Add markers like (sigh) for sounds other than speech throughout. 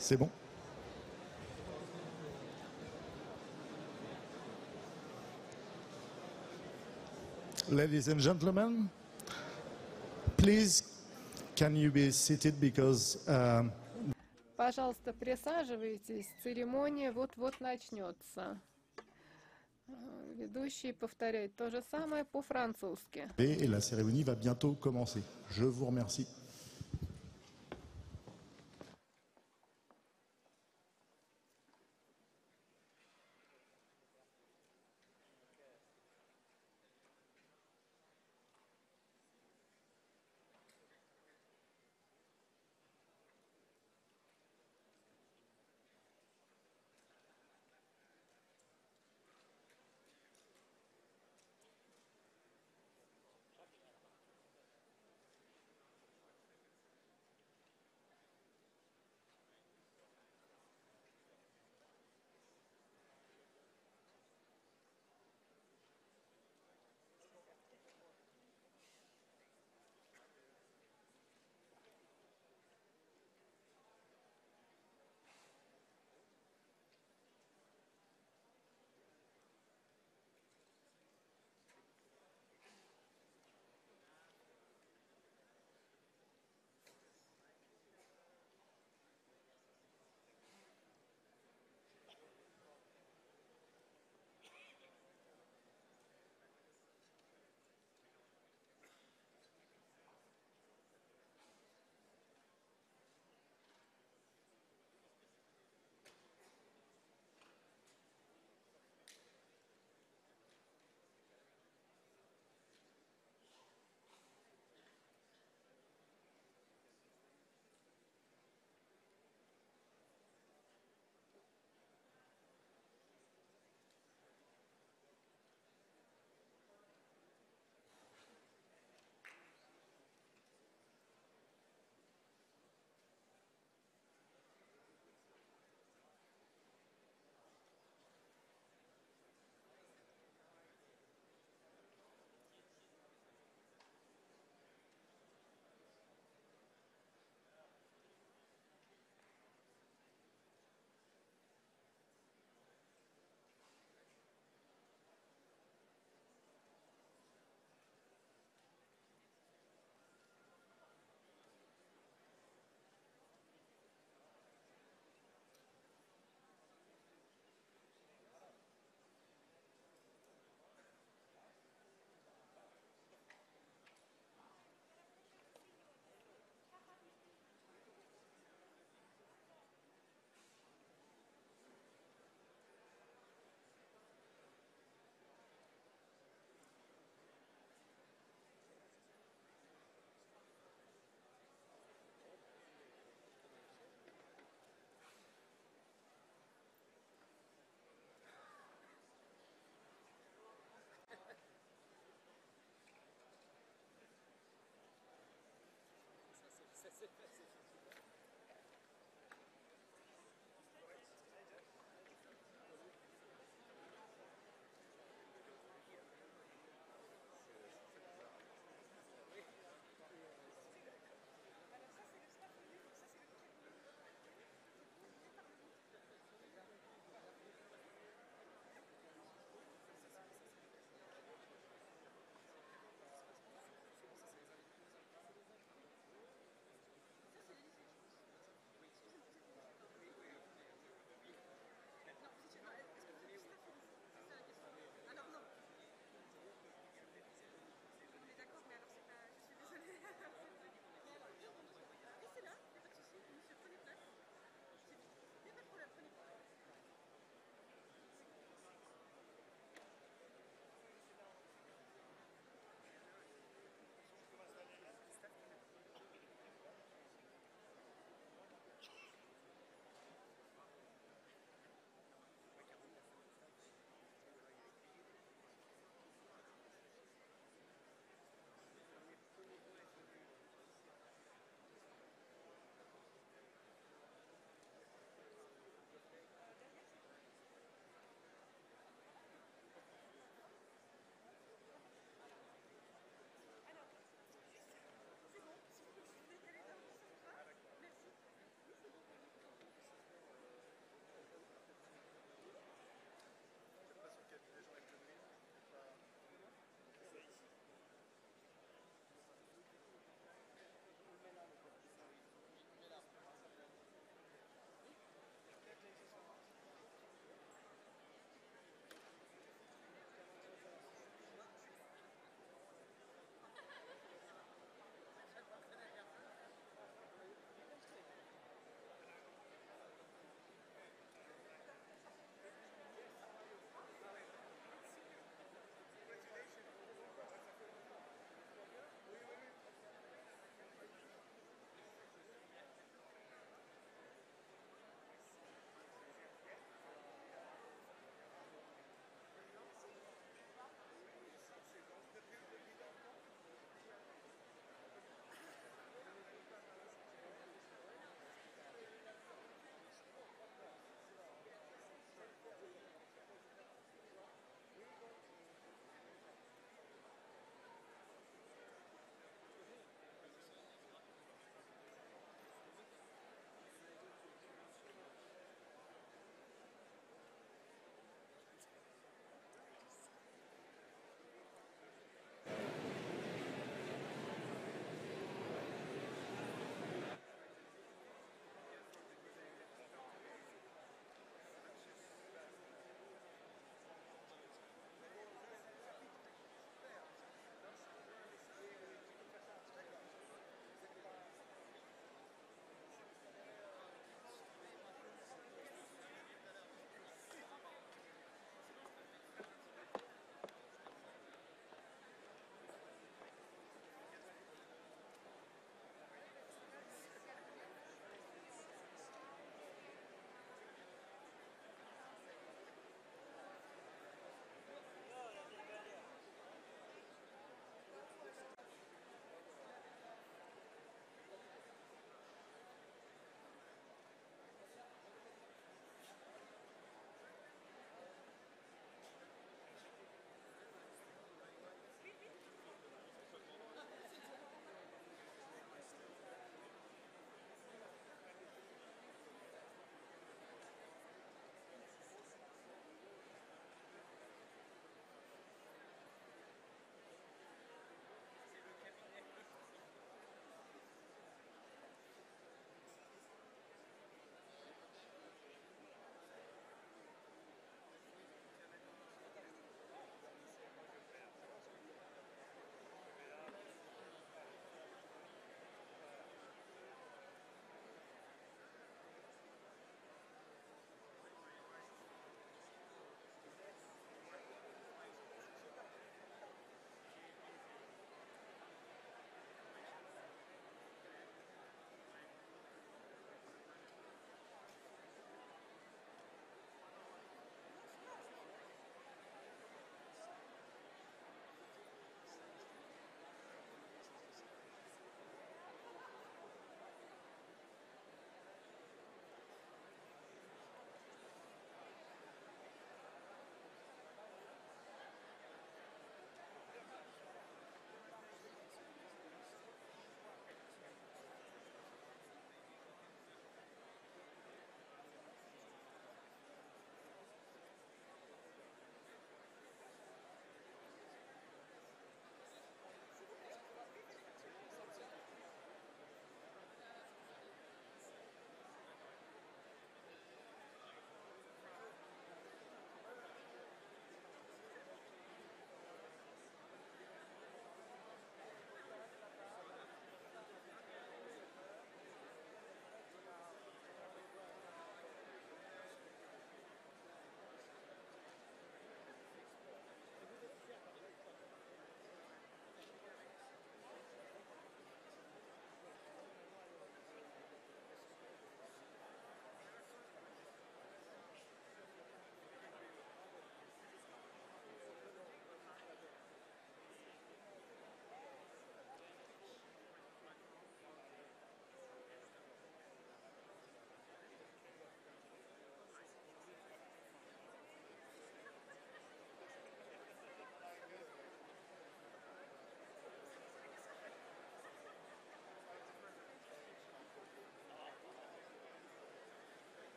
C'est bon. Ladies and gentlemen, please, can you be seated because... Uh... Пожалуйста, присаживайтесь. Церемония вот-вот начнется. Ведущий повторяет то же самое по-французски. Et la cérémonie va bientôt commencer. Je vous remercie.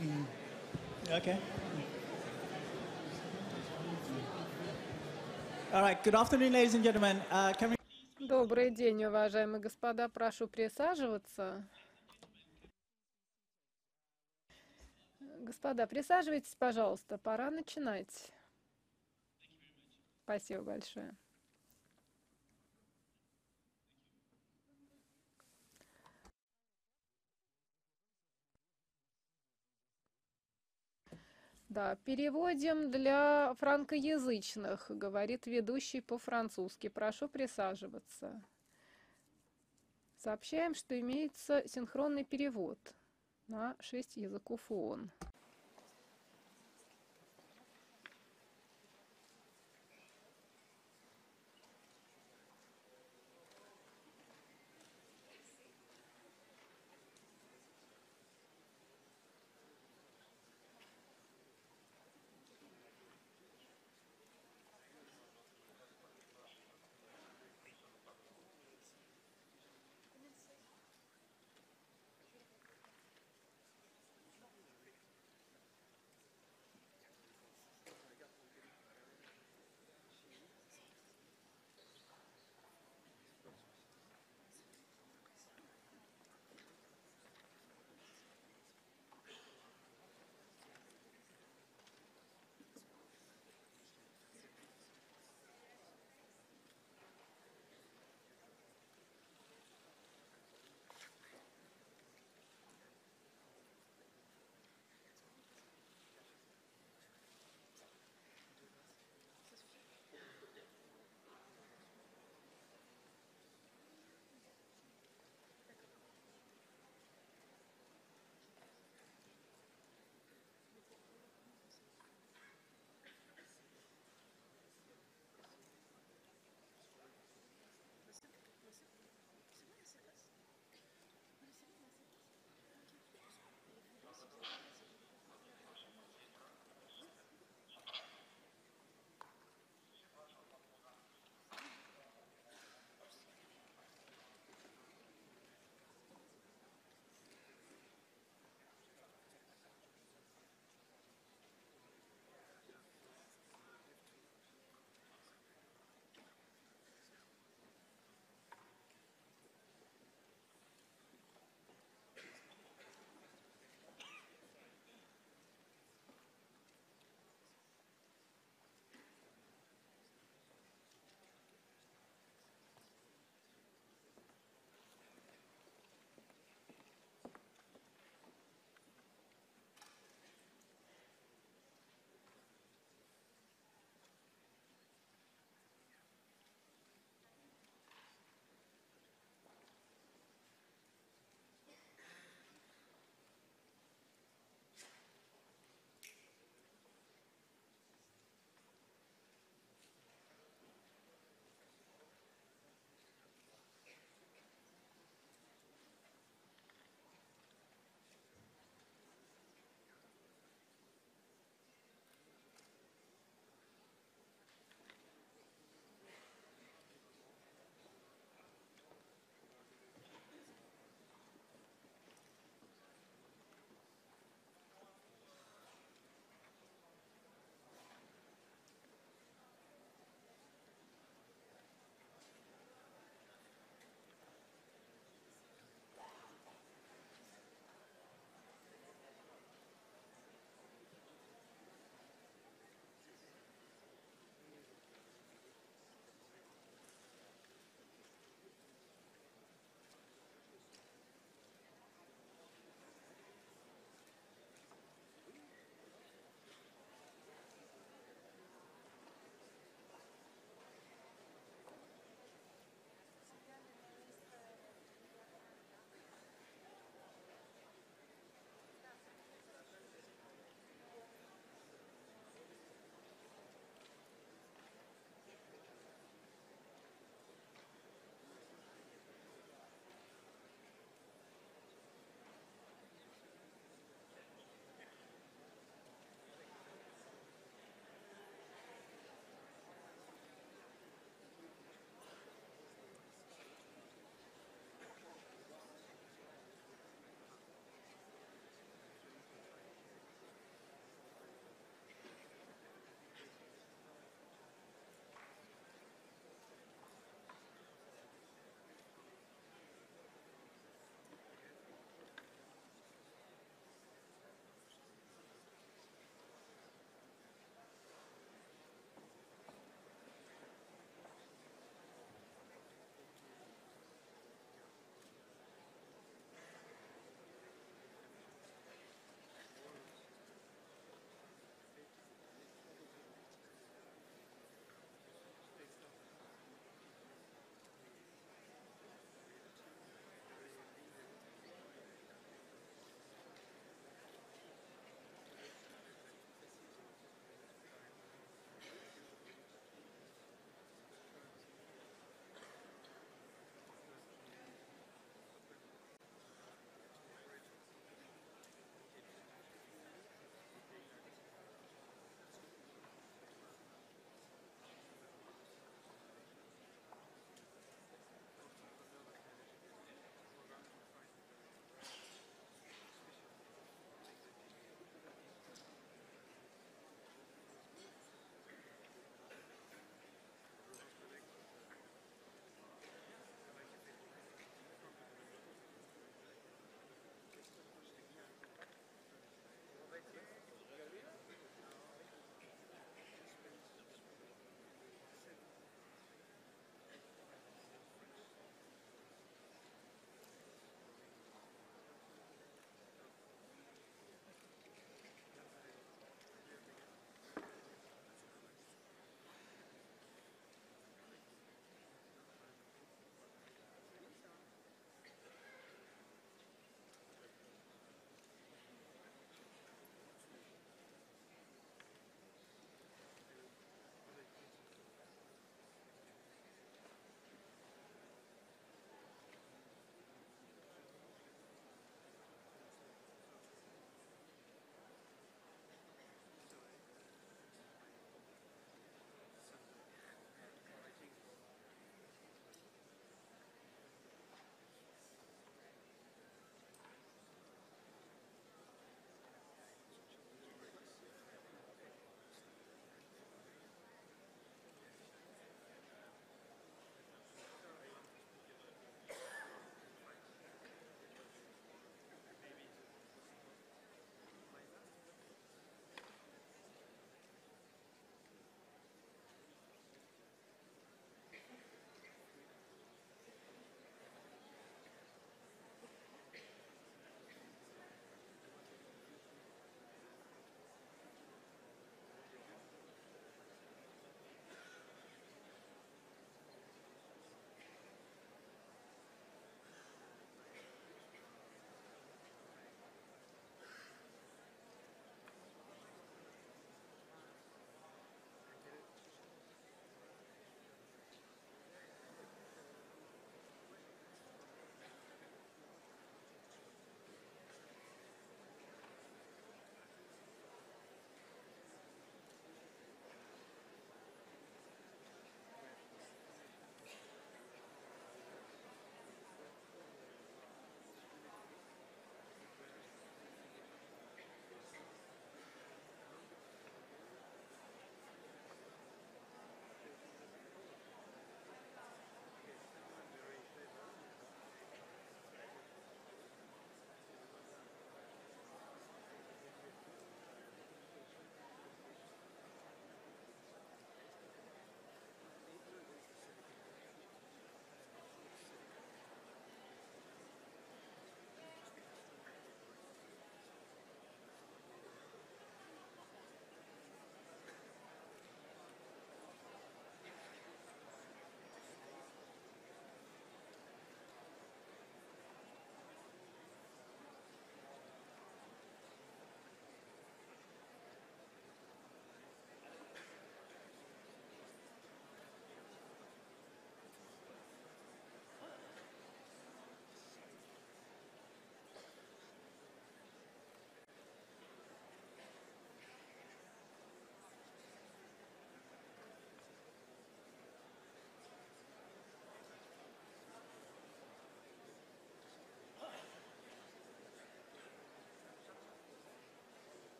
Mm. Okay. Mm. All right. Good afternoon, ladies and gentlemen. Uh, can we... Добрый день, уважаемые господа. Прошу присаживаться. Господа, присаживайтесь, пожалуйста. Пора начинать. Спасибо большое. Да, переводим для франкоязычных, говорит ведущий по-французски. Прошу присаживаться. Сообщаем, что имеется синхронный перевод на шесть языков ООН.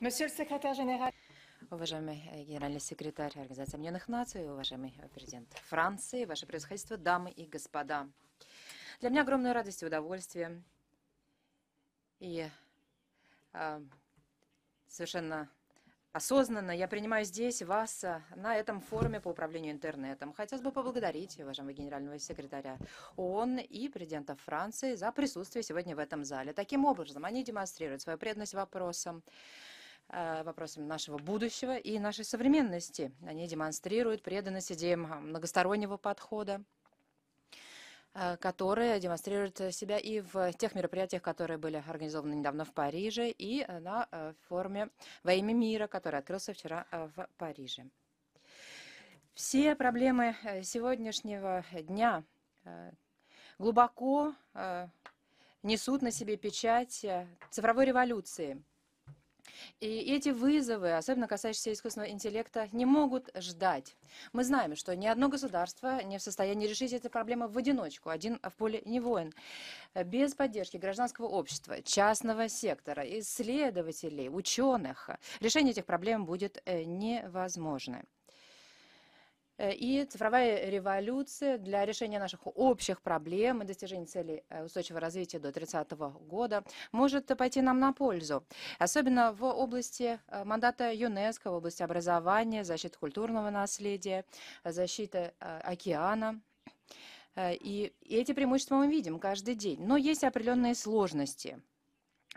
Уважаемый э, генеральный секретарь Организации Объединенных Наций, уважаемый э, президент Франции, ваше превосходительство, дамы и господа. Для меня огромная радость и удовольствие и э, совершенно осознанно я принимаю здесь вас э, на этом форуме по управлению интернетом. Хотелось бы поблагодарить уважаемого генерального секретаря ООН и президента Франции за присутствие сегодня в этом зале. Таким образом, они демонстрируют свою преданность вопросам Э, вопросами нашего будущего и нашей современности. Они демонстрируют преданность идеям а, многостороннего подхода, э, которые демонстрируют себя и в тех мероприятиях, которые были организованы недавно в Париже, и э, на форуме «Во имя мира», который открылся вчера в Париже. Все проблемы сегодняшнего дня глубоко несут на себе печать цифровой революции – и эти вызовы, особенно касающиеся искусственного интеллекта, не могут ждать. Мы знаем, что ни одно государство не в состоянии решить эти проблемы в одиночку, один в поле не воин. Без поддержки гражданского общества, частного сектора, исследователей, ученых, решение этих проблем будет э, невозможно. Э, и цифровая революция для решения наших общих проблем и достижения целей э, устойчивого развития до 2030 года может пойти нам на пользу, особенно в области э, мандата ЮНЕСКО, в области образования, защиты культурного наследия, защиты океана. И эти преимущества мы видим каждый день. Но есть определенные сложности –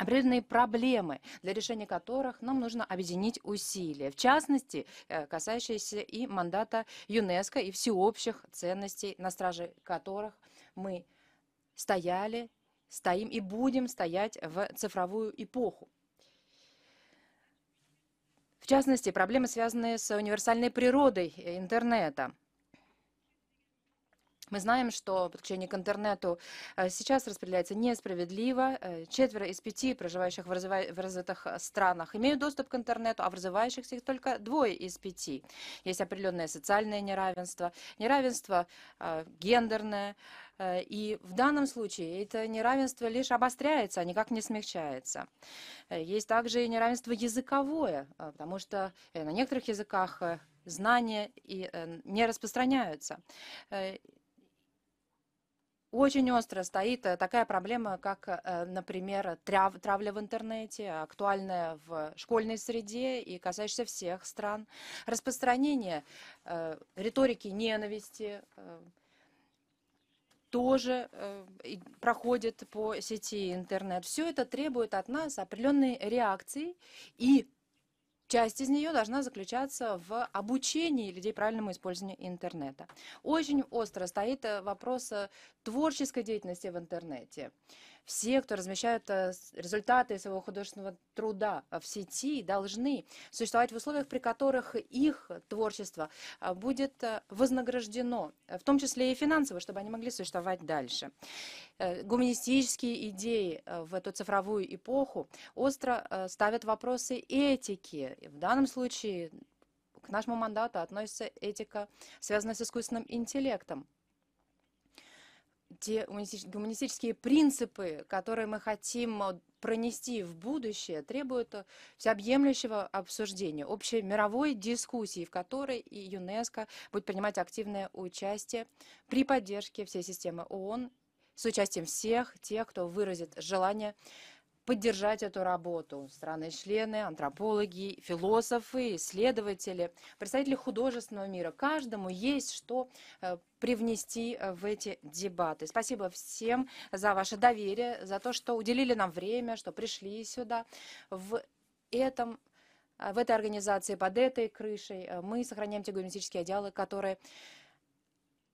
определенные проблемы, для решения которых нам нужно объединить усилия, в частности, э, касающиеся и мандата ЮНЕСКО и всеобщих ценностей, на страже которых мы стояли, стоим и будем стоять в цифровую эпоху. В частности, проблемы, связанные с универсальной природой э, интернета. Мы знаем, что подключение к интернету э, сейчас распределяется несправедливо. Э, четверо из пяти проживающих в, развитых э, странах имеют доступ к интернету, а в развивающихся их только двое из пяти. Есть определенное социальное неравенство, неравенство гендерное. И в данном случае это неравенство лишь обостряется, а никак не смягчается. Есть также и неравенство языковое, потому что на некоторых языках знания и не распространяются. Очень остро стоит э, такая проблема, как, э, например, трав, травля в интернете, актуальная в школьной среде и касающаяся всех стран, распространение э, риторики ненависти, э, тоже э, проходит по сети интернет. Все это требует от нас определенной реакции и Часть из нее должна заключаться в обучении людей правильному использованию интернета. Очень остро стоит э, вопрос э, творческой деятельности в интернете. Все, кто размещают э, результаты своего художественного труда в сети, должны существовать в условиях, при которых их творчество а, будет э, вознаграждено, э, в том числе и финансово, чтобы они могли существовать дальше. Гуманистические идеи в эту цифровую эпоху остро ставят вопросы этики. В данном случае к нашему мандату относится этика, связанная с искусственным интеллектом те гуманистические принципы, которые мы хотим э, пронести в будущее, требуют э, всеобъемлющего обсуждения, общей мировой дискуссии, в которой и ЮНЕСКО будет принимать активное участие при поддержке всей системы ООН с участием всех тех, кто выразит желание поддержать эту работу. Страны-члены, антропологи, философы, исследователи, представители художественного мира. Каждому есть что э, привнести э, в эти дебаты. Спасибо всем за ваше доверие, за то, что уделили нам время, что пришли сюда. В этом э, в этой организации, под этой крышей э, мы сохраняем те гуманистические идеалы, которые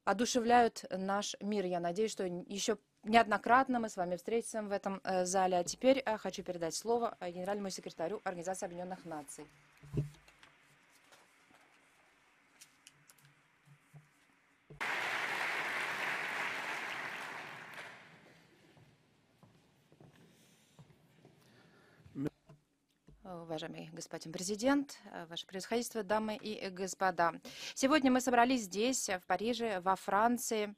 одушевляют наш мир. Я надеюсь, что еще неоднократно мы с вами встретимся в этом зале. А теперь хочу передать слово генеральному секретарю Организации Объединенных Наций. уважаемый господин президент, э, ваше превосходительство, дамы и господа. Сегодня мы собрались здесь, э, в Париже, во Франции,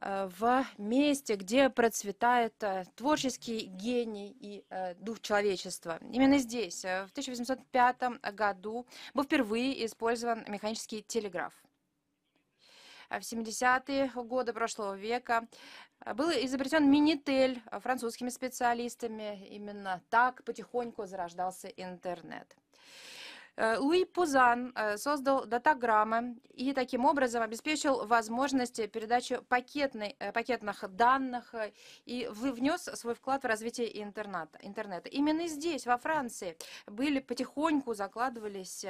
э, в месте, где процветает творческий гений и дух человечества. Именно здесь, в 1805 году, был впервые использован механический телеграф в 70-е годы прошлого века. Э, был изобретен минитель э, французскими специалистами. Именно так потихоньку зарождался интернет. Э, Луи Пузан э, создал датаграммы и таким образом обеспечил возможность передачи пакетной, э, пакетных данных и внес свой вклад в развитие интерната, интернета. Именно здесь, во Франции, были потихоньку закладывались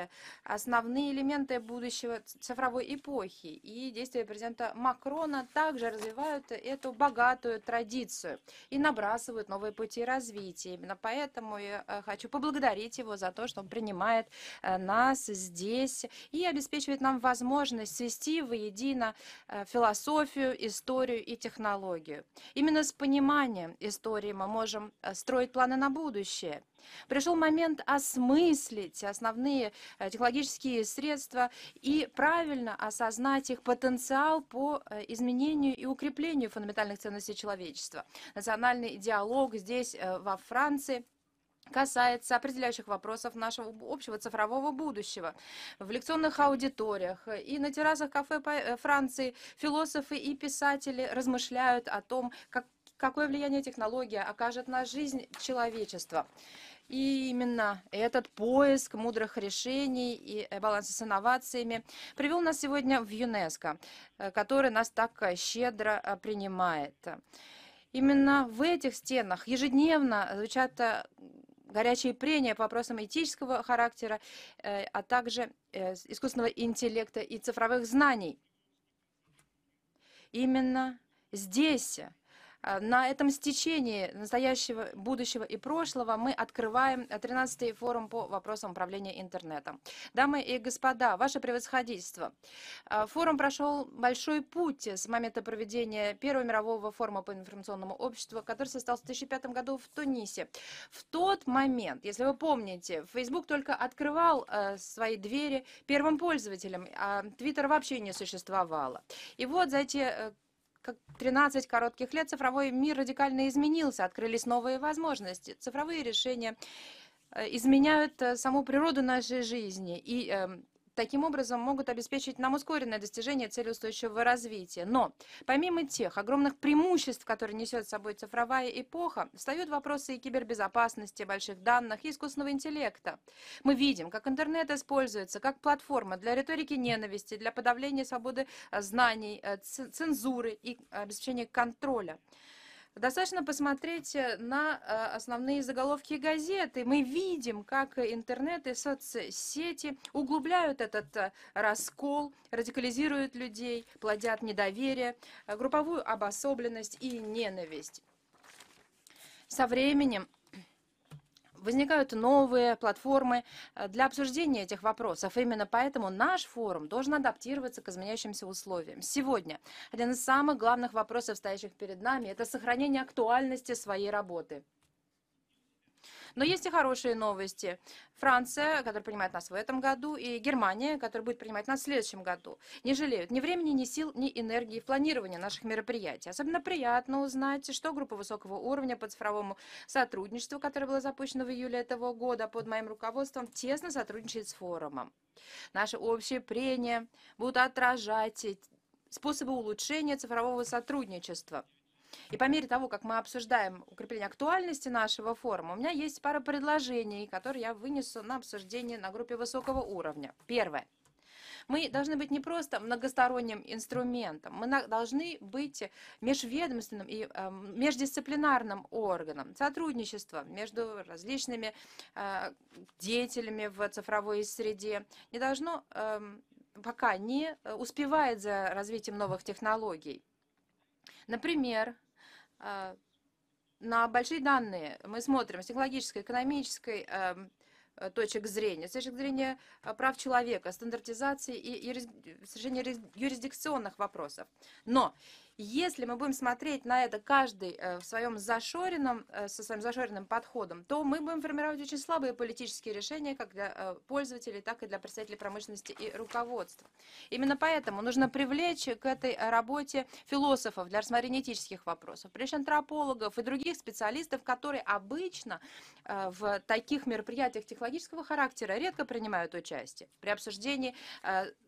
основные элементы будущего цифровой эпохи. И действия президента Макрона также развивают эту богатую традицию и набрасывают новые пути развития. Именно поэтому я хочу поблагодарить его за то, что он принимает Э, нас здесь и обеспечивает нам возможность свести воедино э, философию, историю и технологию. Именно с пониманием истории мы можем э, строить планы на будущее. Пришел момент осмыслить основные технологические средства и правильно осознать их потенциал по изменению и укреплению фундаментальных ценностей человечества. Национальный диалог здесь, во Франции, касается определяющих вопросов нашего общего цифрового будущего. В лекционных аудиториях и на террасах кафе э, Франции философы и писатели размышляют о том, как, какое влияние технология окажет на жизнь человечества. И именно этот поиск мудрых решений и э, баланса с инновациями привел нас сегодня в ЮНЕСКО, э, который нас так щедро принимает. Именно в этих стенах ежедневно звучат горячие прения по вопросам этического характера, э, а также э, искусственного интеллекта и цифровых знаний. Именно здесь а, на этом стечении настоящего, будущего и прошлого мы открываем 13-й форум по вопросам управления интернетом. Дамы и господа, ваше превосходительство, а, форум прошел большой путь с момента проведения Первого мирового форума по информационному обществу, который состоялся в 2005 году в Тунисе. В тот момент, если вы помните, Facebook только открывал а, свои двери первым пользователям, а Twitter вообще не существовало. И вот за эти э, как 13 коротких лет цифровой мир радикально изменился, открылись новые возможности, цифровые решения э, изменяют э, саму природу нашей жизни и эм, таким образом могут обеспечить нам ускоренное достижение цели устойчивого развития. Но помимо тех огромных преимуществ, которые несет с собой цифровая эпоха, встают вопросы и кибербезопасности, больших данных и искусственного интеллекта. Мы видим, как интернет используется как платформа для риторики ненависти, для подавления свободы э, знаний, э, цензуры и э, обеспечения контроля. Достаточно посмотреть э, на э, основные заголовки газеты. Мы видим, как интернет и соцсети углубляют этот э, раскол, радикализируют людей, плодят недоверие, групповую обособленность и ненависть. Со временем возникают новые платформы э, для обсуждения этих вопросов. Именно поэтому наш форум должен адаптироваться к изменяющимся условиям. Сегодня один из самых главных вопросов, стоящих перед нами, это сохранение актуальности своей работы. Но есть и хорошие новости. Франция, которая принимает нас в этом году, и Германия, которая будет принимать нас в следующем году, не жалеют ни времени, ни сил, ни энергии в планировании наших мероприятий. Особенно приятно узнать, что группа высокого уровня по цифровому сотрудничеству, которая была запущена в июле этого года под моим руководством, тесно сотрудничает с форумом. Наши общие прения будут отражать способы улучшения цифрового сотрудничества – и по мере того, как мы обсуждаем укрепление актуальности нашего форума, у меня есть пара предложений, которые я вынесу на обсуждение на группе высокого уровня. Первое. Мы должны быть не просто многосторонним инструментом, мы должны быть межведомственным и э, междисциплинарным органом. Сотрудничество между различными э, деятелями в цифровой среде не должно э, пока не э, успевает за развитием новых технологий. Например, а, на большие данные мы смотрим с технологической, экономической эм, э, точек зрения, с точки зрения э, прав человека, стандартизации и решения юрисдикционных вопросов. Но если мы будем смотреть на это каждый э, в своем зашоренном, э, со своим зашоренным подходом, то мы будем формировать очень слабые политические решения как для э, пользователей, так и для представителей промышленности и руководства. Именно поэтому нужно привлечь к этой работе философов для рассмотрения этических вопросов, привлечь антропологов и других специалистов, которые обычно в таких мероприятиях технологического характера редко принимают участие. При обсуждении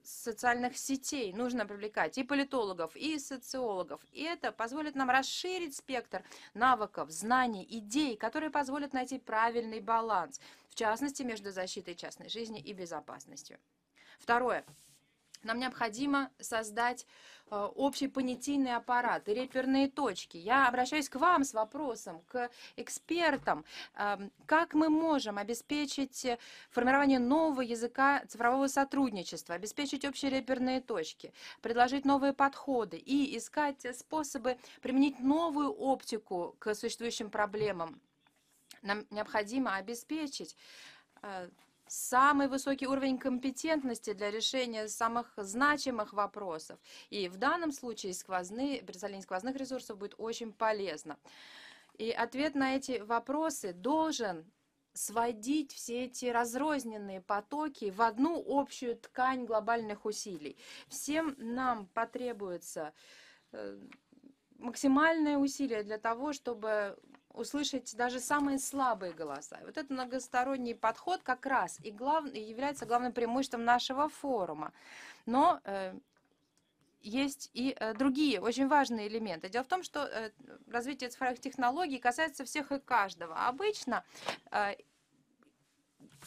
социальных сетей нужно привлекать и политологов, и социологов, психологов. И это позволит нам расширить спектр навыков, знаний, идей, которые позволят найти правильный баланс, в частности, между защитой частной жизни и безопасностью. Второе. Нам необходимо создать э, общий понятийный аппарат реперные точки. Я обращаюсь к вам с вопросом, к экспертам, эм, как мы можем обеспечить э, формирование нового языка цифрового сотрудничества, обеспечить общие реперные точки, предложить новые подходы и искать способы применить новую оптику к существующим проблемам. Нам необходимо обеспечить э, самый высокий уровень компетентности для решения самых значимых вопросов. И в данном случае сквозные, предоставление сквозных ресурсов будет очень полезно. И ответ на эти вопросы должен сводить все эти разрозненные потоки в одну общую ткань глобальных усилий. Всем нам потребуется э, максимальное усилие для того, чтобы услышать даже самые слабые голоса. Вот этот многосторонний подход как раз и глав, является главным преимуществом нашего форума. Но э, есть и э, другие очень важные элементы. Дело в том, что э, развитие цифровых технологий касается всех и каждого. Обычно э,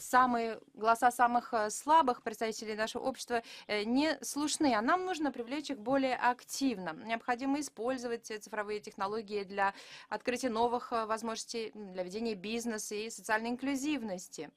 самые, голоса самых э, слабых представителей нашего общества э, не слушны, а нам нужно привлечь их более активно. Необходимо использовать цифровые технологии для открытия новых э, возможностей для ведения бизнеса и социальной инклюзивности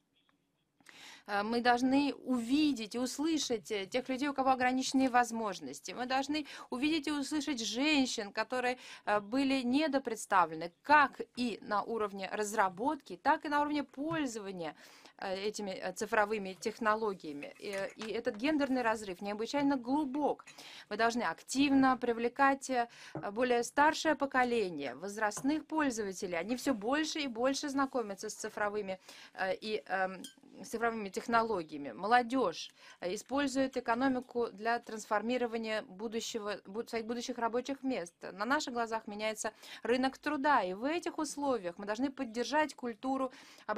мы должны увидеть и услышать тех людей, у кого ограниченные возможности. Мы должны увидеть и услышать женщин, которые были недопредставлены как и на уровне разработки, так и на уровне пользования Э, этими э, цифровыми технологиями. И этот гендерный разрыв необычайно глубок. Мы должны активно привлекать э, более старшее поколение, возрастных пользователей. Они все больше и больше знакомятся с цифровыми и эм, цифровыми технологиями. Молодежь э, использует экономику для трансформирования будущего, своих будущих рабочих мест. На наших глазах меняется рынок труда, и в этих условиях мы должны поддержать культуру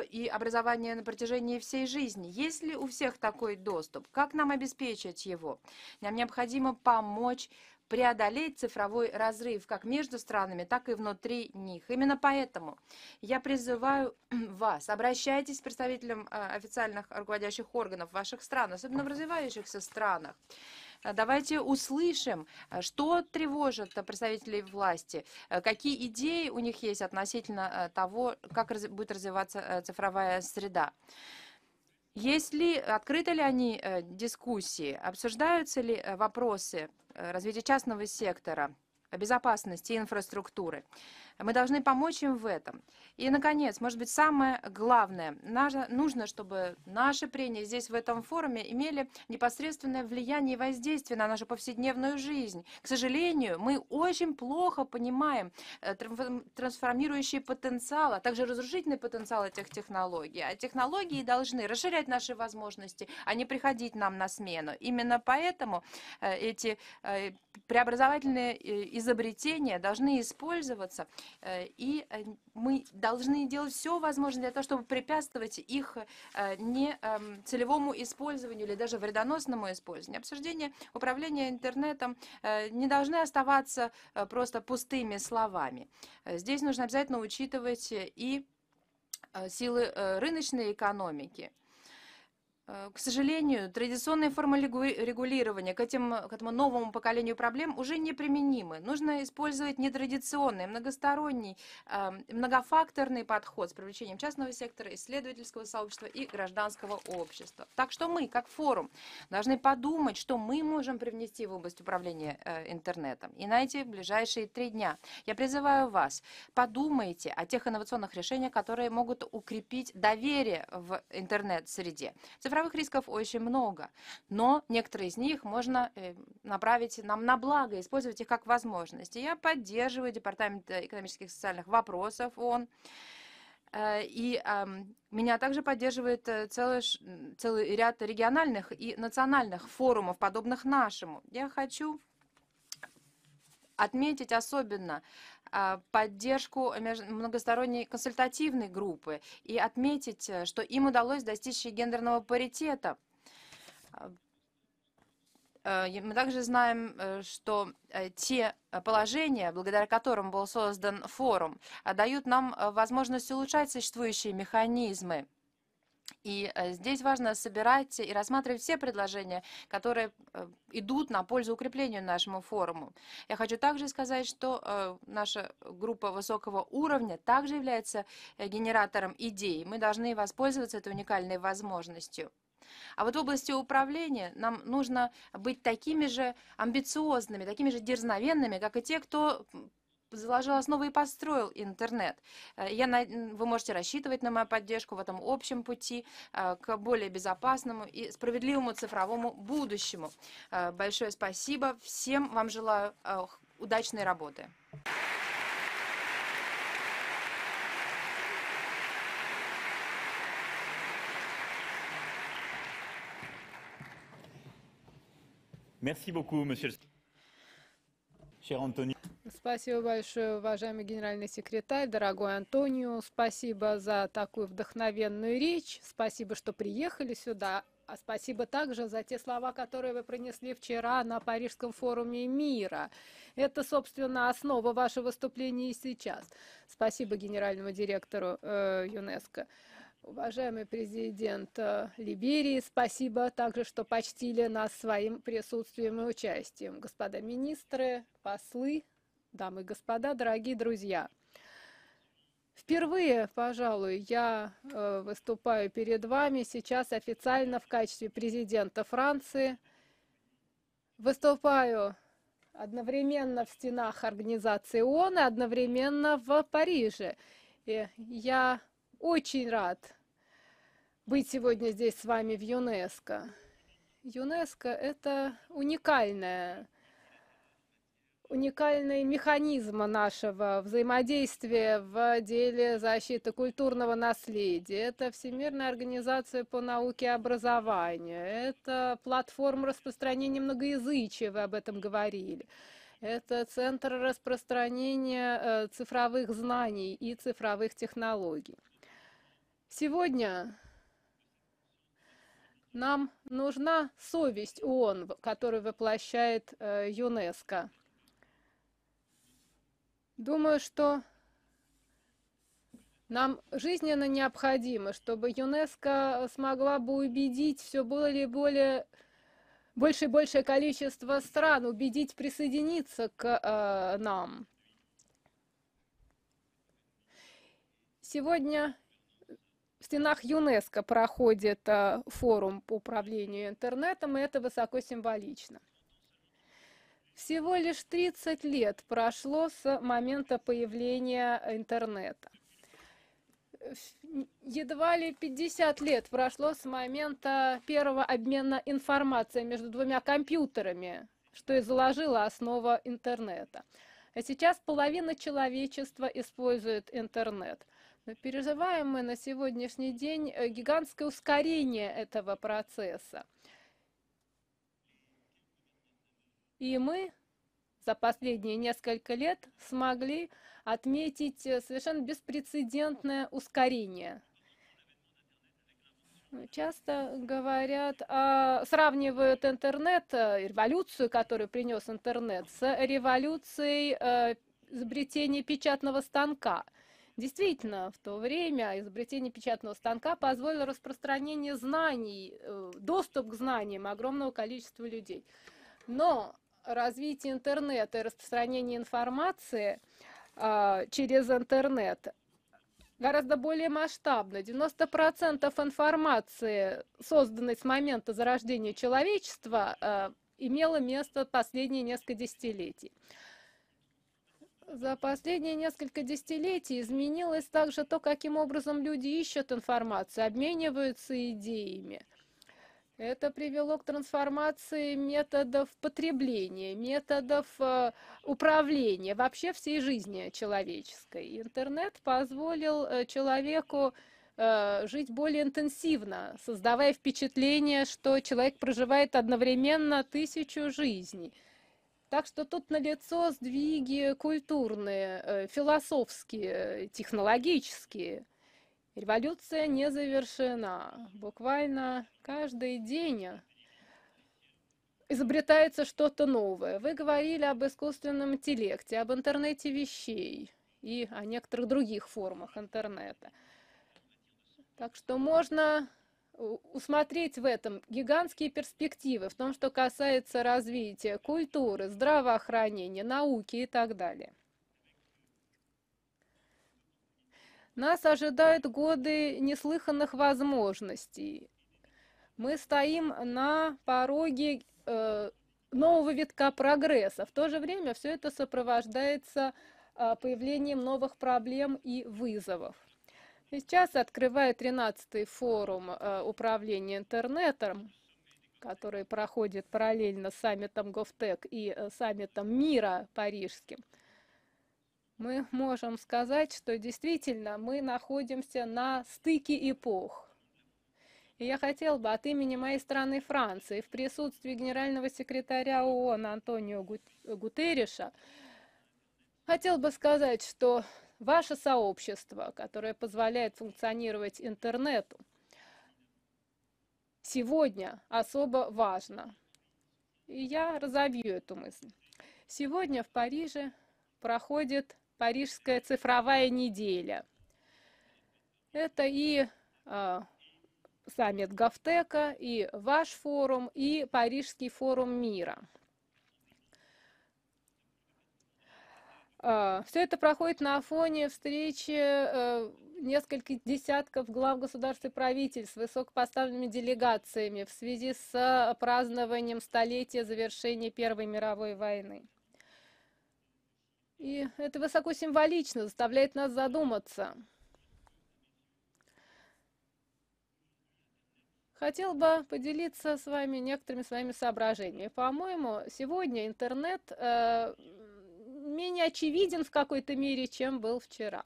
и образование на протяжении всей жизни. Есть ли у всех такой доступ? Как нам обеспечить его? Нам необходимо помочь преодолеть цифровой разрыв как между странами, так и внутри них. Именно поэтому я призываю (clears throat) вас, обращайтесь к представителям а, официальных руководящих органов ваших стран, особенно в развивающихся странах. А, давайте услышим, а, что тревожит представителей власти, какие идеи у них есть относительно того, как будет развиваться цифровая среда. Есть ли, открыты ли они э, дискуссии, обсуждаются ли э, вопросы э, развития частного сектора, безопасности и инфраструктуры? Мы должны помочь им в этом. И, наконец, может быть, самое главное, нужно, чтобы наши прения здесь, в этом форуме, имели непосредственное влияние и воздействие на нашу повседневную жизнь. К сожалению, мы очень плохо понимаем э, трансформирующий потенциал, а также разрушительный потенциал этих технологий. А технологии должны расширять наши возможности, а не приходить нам на смену. Именно поэтому э, эти э, преобразовательные изобретения должны использоваться Э, и э, мы должны делать все возможное для того, чтобы препятствовать их э, не эм, целевому использованию или даже вредоносному использованию. Обсуждение управления интернетом не должны оставаться просто пустыми словами. Здесь нужно обязательно учитывать и силы рыночной экономики – Э, к сожалению, традиционные формы регулирования к, этим, к этому новому поколению проблем уже неприменимы. Нужно использовать нетрадиционный, многосторонний, эм, многофакторный подход с привлечением частного сектора, исследовательского сообщества и гражданского общества. Так что мы, как форум, должны подумать, что мы можем привнести в область управления э, интернетом. И на эти ближайшие три дня я призываю вас, подумайте о тех инновационных решениях, которые могут укрепить доверие в интернет-среде. Цифровых рисков очень много, но некоторые из них можно э, направить нам на благо, использовать их как возможности. Я поддерживаю Департамент э, экономических и социальных вопросов ООН, э, и меня также поддерживает целый, целый ряд региональных и национальных форумов, подобных нашему. Я хочу отметить особенно а, поддержку многосторонней консультативной группы и отметить, э, что им удалось достичь гендерного паритета. А, а, мы также знаем, э, что э, те положения, благодаря которым был создан форум, дают нам возможность улучшать существующие механизмы и э, здесь важно собирать и рассматривать все предложения, которые э, идут на пользу укреплению нашему форуму. Я хочу также сказать, что э, наша группа высокого уровня также является генератором идей. Мы должны воспользоваться этой уникальной возможностью. А вот в области управления нам нужно быть такими же амбициозными, такими же дерзновенными, как и те, кто заложил основы и построил интернет. Э, я, вы можете рассчитывать на мою поддержку в этом общем пути э, к более безопасному и справедливому цифровому будущему. Э, большое спасибо. Всем вам желаю удачной работы. Merci beaucoup, monsieur le Спасибо большое, уважаемый генеральный секретарь, дорогой Антонио. Спасибо за такую вдохновенную речь. Спасибо, что приехали сюда. А спасибо также за те слова, которые вы принесли вчера на Парижском форуме мира. Это, собственно, основа вашего выступления и сейчас. Спасибо генеральному директору э, ЮНЕСКО. Уважаемый президент э, Либерии, спасибо также, что почтили нас своим присутствием и участием. Господа министры, послы, дамы и господа, дорогие друзья. Впервые, пожалуй, я э, выступаю перед вами сейчас официально в качестве президента Франции. Выступаю одновременно в стенах организации ООН и одновременно в Париже. И я очень рад быть сегодня здесь с вами в ЮНЕСКО. ЮНЕСКО – это уникальная уникальный механизм нашего взаимодействия в деле защиты культурного наследия. Это Всемирная организация по науке и образованию, это платформа распространения многоязычия, вы об этом говорили. Это центр распространения э, цифровых знаний и цифровых технологий. Сегодня нам нужна совесть ООН, которую воплощает э, ЮНЕСКО. Думаю, что нам жизненно необходимо, чтобы ЮНЕСКО смогла бы убедить все более и более большее и большее количество стран убедить присоединиться к э, нам. Сегодня в стенах ЮНЕСКО проходит э, форум по управлению интернетом, и это высоко символично. Всего лишь 30 лет прошло с момента появления интернета. Едва ли 50 лет прошло с момента первого обмена информацией между двумя компьютерами, что и заложило основа интернета. А сейчас половина человечества использует интернет – переживаем мы на сегодняшний день э, гигантское ускорение этого процесса. И мы за последние несколько лет смогли отметить э, совершенно беспрецедентное ускорение. Часто говорят, а, сравнивают интернет, э, революцию, которую принес интернет, с революцией изобретения печатного станка – Действительно, в то время изобретение печатного станка позволило распространение знаний, э, доступ к знаниям огромного количества людей. Но развитие интернета и распространение информации а, через интернет гораздо более масштабно. 90% информации, созданной с момента зарождения человечества, а, имело место последние несколько десятилетий. За последние несколько десятилетий изменилось также то, каким образом люди ищут информацию, обмениваются идеями. Это привело к трансформации методов потребления, методов э, управления вообще всей жизни человеческой. Интернет позволил э, человеку э, жить более интенсивно, создавая впечатление, что человек проживает одновременно тысячу жизней. Так что тут налицо сдвиги культурные, э, философские, э, технологические. Революция не завершена. Буквально каждый день изобретается что-то новое. Вы говорили об искусственном интеллекте, об интернете вещей и о некоторых других формах интернета. Так что можно усмотреть в этом гигантские перспективы в том, что касается развития культуры, здравоохранения, науки и так далее. Нас ожидают годы неслыханных возможностей. Мы стоим на пороге э, нового витка прогресса. В то же время все это сопровождается э, появлением новых проблем и вызовов. Сейчас открываю 13-й форум э, управления интернетом, который проходит параллельно с саммитом GovTech и э, саммитом мира парижским. Мы можем сказать, что действительно мы находимся на стыке эпох. И я хотел бы от имени моей страны Франции в присутствии генерального секретаря ООН Антонио Гутерриша хотел бы сказать, что ваше сообщество, которое позволяет функционировать интернету, сегодня особо важно. И я разобью эту мысль. Сегодня в Париже проходит Парижская цифровая неделя. Это и э, саммит Гавтека, и ваш форум, и Парижский форум мира – А, Все это проходит на фоне встречи э, нескольких десятков глав государств и правительств с высокопоставленными делегациями в связи с э, празднованием столетия завершения Первой мировой войны. И это высоко символично, заставляет нас задуматься. Хотел бы поделиться с вами некоторыми своими соображениями. По-моему, сегодня интернет э, менее очевиден в какой-то мере, чем был вчера.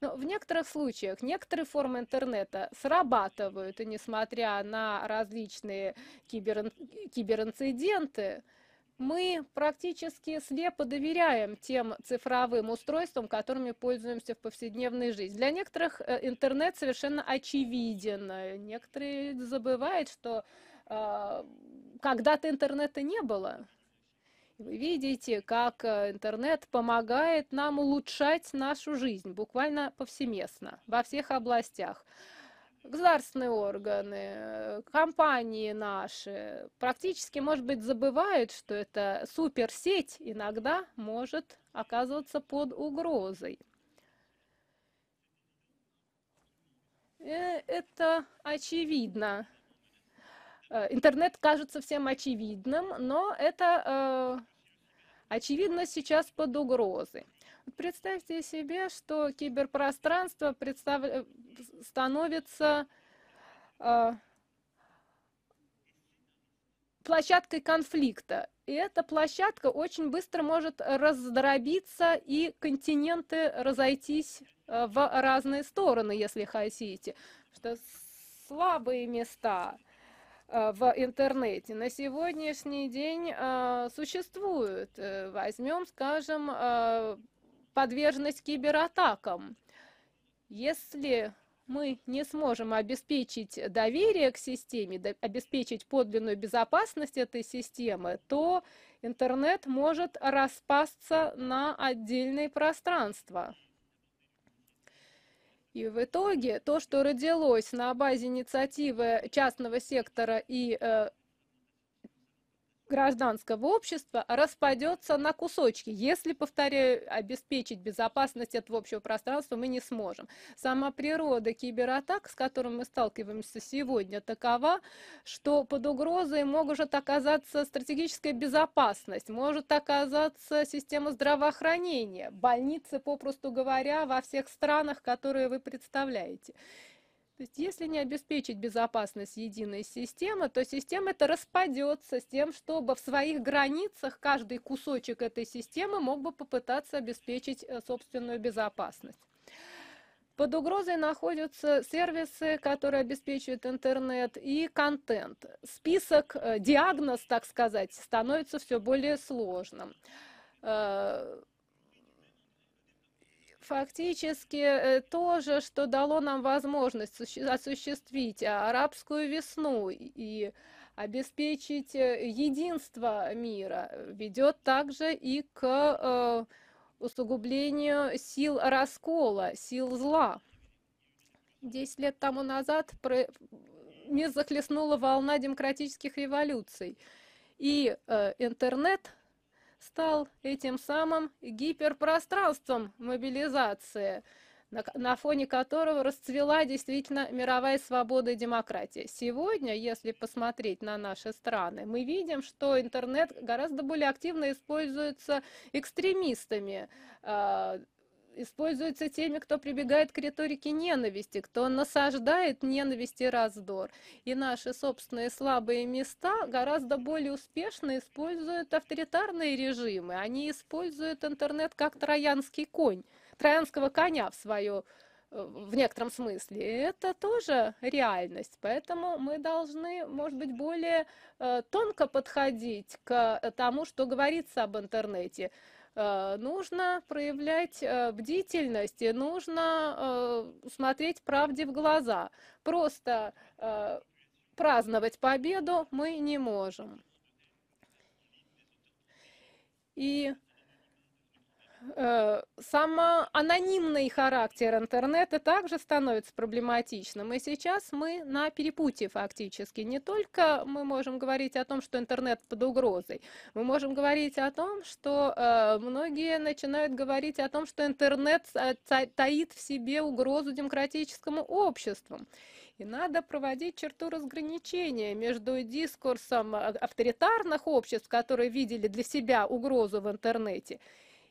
Но в некоторых случаях некоторые формы интернета срабатывают, и несмотря на различные кибер... киберинциденты, мы практически слепо доверяем тем цифровым устройствам, которыми пользуемся в повседневной жизни. Для некоторых э, интернет совершенно очевиден. Некоторые забывают, что э, когда-то интернета не было. Вы видите, как э, интернет помогает нам улучшать нашу жизнь буквально повсеместно, во всех областях. Государственные органы, э, компании наши практически, может быть, забывают, что эта суперсеть иногда может оказываться под угрозой. Э, это очевидно. Э, интернет кажется всем очевидным, но это э, очевидно сейчас под угрозой. Представьте себе, что киберпространство представ... Э, становится э, площадкой конфликта. И эта площадка очень быстро может раздробиться, и континенты разойтись в разные стороны, если хотите. Что слабые места – Э, в интернете. На сегодняшний день э, существуют. Э, возьмем, скажем, э, подверженность кибератакам. Если мы не сможем обеспечить доверие к системе, обеспечить подлинную безопасность этой системы, то интернет может распасться на отдельные пространства. И в итоге то, что родилось на базе инициативы частного сектора и э, гражданского общества распадется на кусочки, если, повторяю, обеспечить безопасность этого общего пространства мы не сможем. Сама природа кибератак, с которым мы сталкиваемся сегодня, такова, что под угрозой может оказаться стратегическая безопасность, может оказаться система здравоохранения, больницы, попросту говоря, во всех странах, которые вы представляете. То есть, если не обеспечить безопасность единой системы, то система это распадется с тем, чтобы в своих границах каждый кусочек этой системы мог бы попытаться обеспечить э, собственную безопасность. Под угрозой находятся сервисы, которые обеспечивают интернет и контент. Список, э, диагноз, так сказать, становится все более сложным э, фактически э, то же, что дало нам возможность осуществить а, арабскую весну и обеспечить э, единство мира, э, ведет также и к усугублению сил раскола, сил зла. Десять лет тому назад мир захлестнула волна демократических революций, и интернет – стал этим самым гиперпространством мобилизации, на, на фоне которого расцвела действительно мировая свобода и демократия. Сегодня, если посмотреть на наши страны, мы видим, что интернет гораздо более активно используется экстремистами, э, используется теми, кто прибегает к риторике ненависти, кто насаждает ненависти раздор. И наши собственные слабые места гораздо более успешно используют авторитарные режимы. Они используют интернет как троянский конь, троянского коня в свое э, в некотором смысле. это тоже реальность. Поэтому мы должны, может быть, более э, тонко подходить к тому, что говорится об интернете. Э, нужно проявлять э, бдительность, нужно э, смотреть правде в глаза. Просто праздновать победу мы не можем. И Э, анонимный характер интернета также становится проблематичным. И сейчас мы на перепутье фактически. Не только мы можем говорить о том, что интернет под угрозой, мы можем говорить о том, что э, многие начинают говорить о том, что интернет таит в себе угрозу демократическому обществу. И надо проводить черту разграничения между дискурсом э, авторитарных обществ, которые видели для себя угрозу в интернете,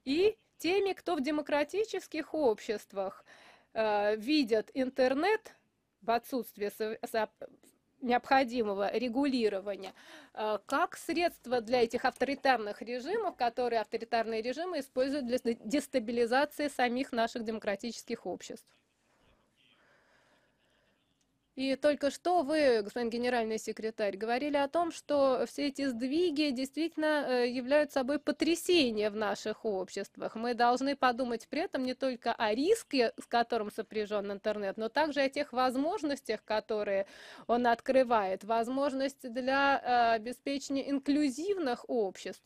и теми, кто в демократических обществах э, видят интернет в отсутствие со, со, необходимого регулирования, э, как средство для этих авторитарных режимов, которые авторитарные режимы используют для дестабилизации самих наших демократических обществ. И только что вы, господин генеральный секретарь, говорили о том, что все эти сдвиги действительно э, являются собой потрясение в наших обществах. Мы должны подумать при этом не только о риске, с которым сопряжен интернет, но также о тех возможностях, которые он открывает, возможности для э, обеспечения инклюзивных обществ,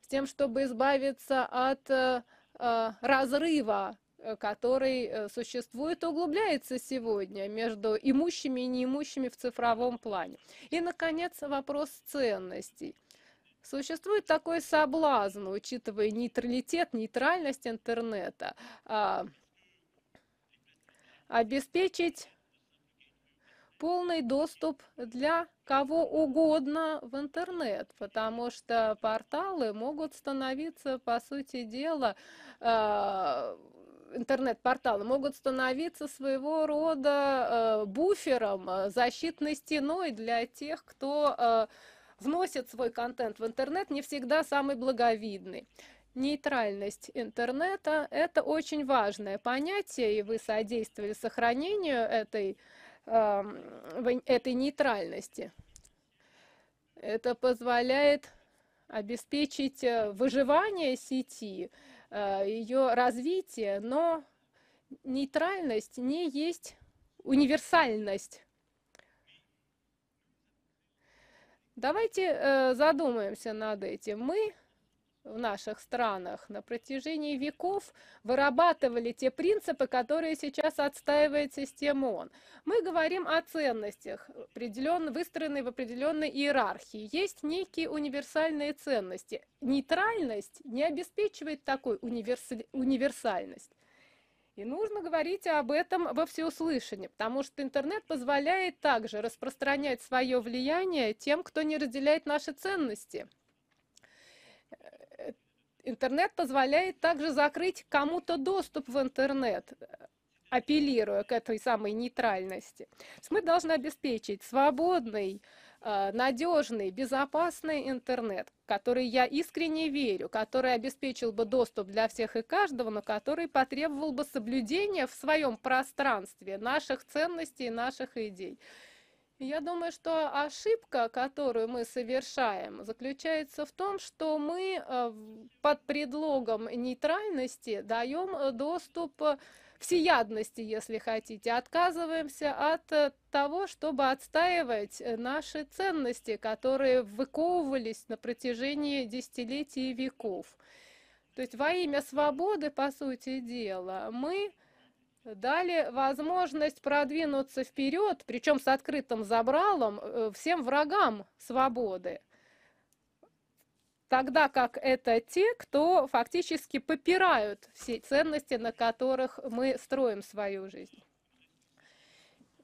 с тем, чтобы избавиться от э, разрыва Э, который э, существует и углубляется сегодня между имущими и неимущими в цифровом плане. И, наконец, вопрос ценностей. Существует такой соблазн, учитывая нейтралитет, нейтральность интернета, а, обеспечить полный доступ для кого угодно в интернет, потому что порталы могут становиться, по сути дела, а, интернет-порталы могут становиться своего рода э, буфером, э, защитной стеной для тех, кто э, вносит свой контент в интернет, не всегда самый благовидный. Нейтральность интернета – это очень важное понятие, и вы содействовали сохранению этой, э, этой нейтральности. Это позволяет обеспечить выживание сети, Э, ее развитие, но нейтральность не есть универсальность. Давайте э, задумаемся над этим. Мы в наших странах на протяжении веков вырабатывали те принципы, которые сейчас отстаивает система ООН. Мы говорим о ценностях, определенно выстроенной в определенной иерархии. Есть некие универсальные ценности. Нейтральность не обеспечивает такой универсаль... универсальность. И нужно говорить об этом во всеуслышание, потому что интернет позволяет также распространять свое влияние тем, кто не разделяет наши ценности – Интернет позволяет также закрыть кому-то доступ в интернет, апеллируя к этой самой нейтральности. Мы должны обеспечить свободный, э, надежный, безопасный интернет, который я искренне верю, который обеспечил бы доступ для всех и каждого, но который потребовал бы соблюдения в своем пространстве наших ценностей и наших идей. Я думаю, что ошибка, которую мы совершаем, заключается в том, что мы э, под предлогом нейтральности даем э, доступ э, всеядности, если хотите, отказываемся от того, чтобы отстаивать наши ценности, которые выковывались на протяжении десятилетий и веков. То есть во имя свободы, по сути дела, мы Дали возможность продвинуться вперед, причем с открытым забралом, э, всем врагам свободы. Тогда как это те, кто фактически попирают все ценности, на которых мы строим свою жизнь.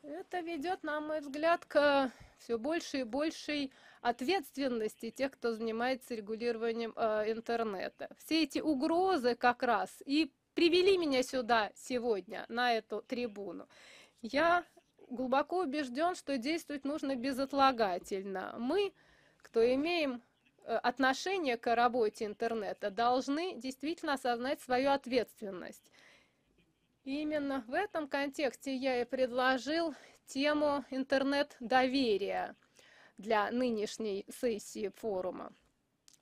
Это ведет, на мой взгляд, к э, все большей и большей ответственности тех, кто занимается регулированием э, интернета. Все эти угрозы как раз и привели меня сюда сегодня, на эту трибуну. Я глубоко убежден, что действовать нужно безотлагательно. Мы, кто имеем э, отношение к работе интернета, должны действительно осознать свою ответственность. И именно в этом контексте я и предложил тему интернет-доверия для нынешней сессии форума.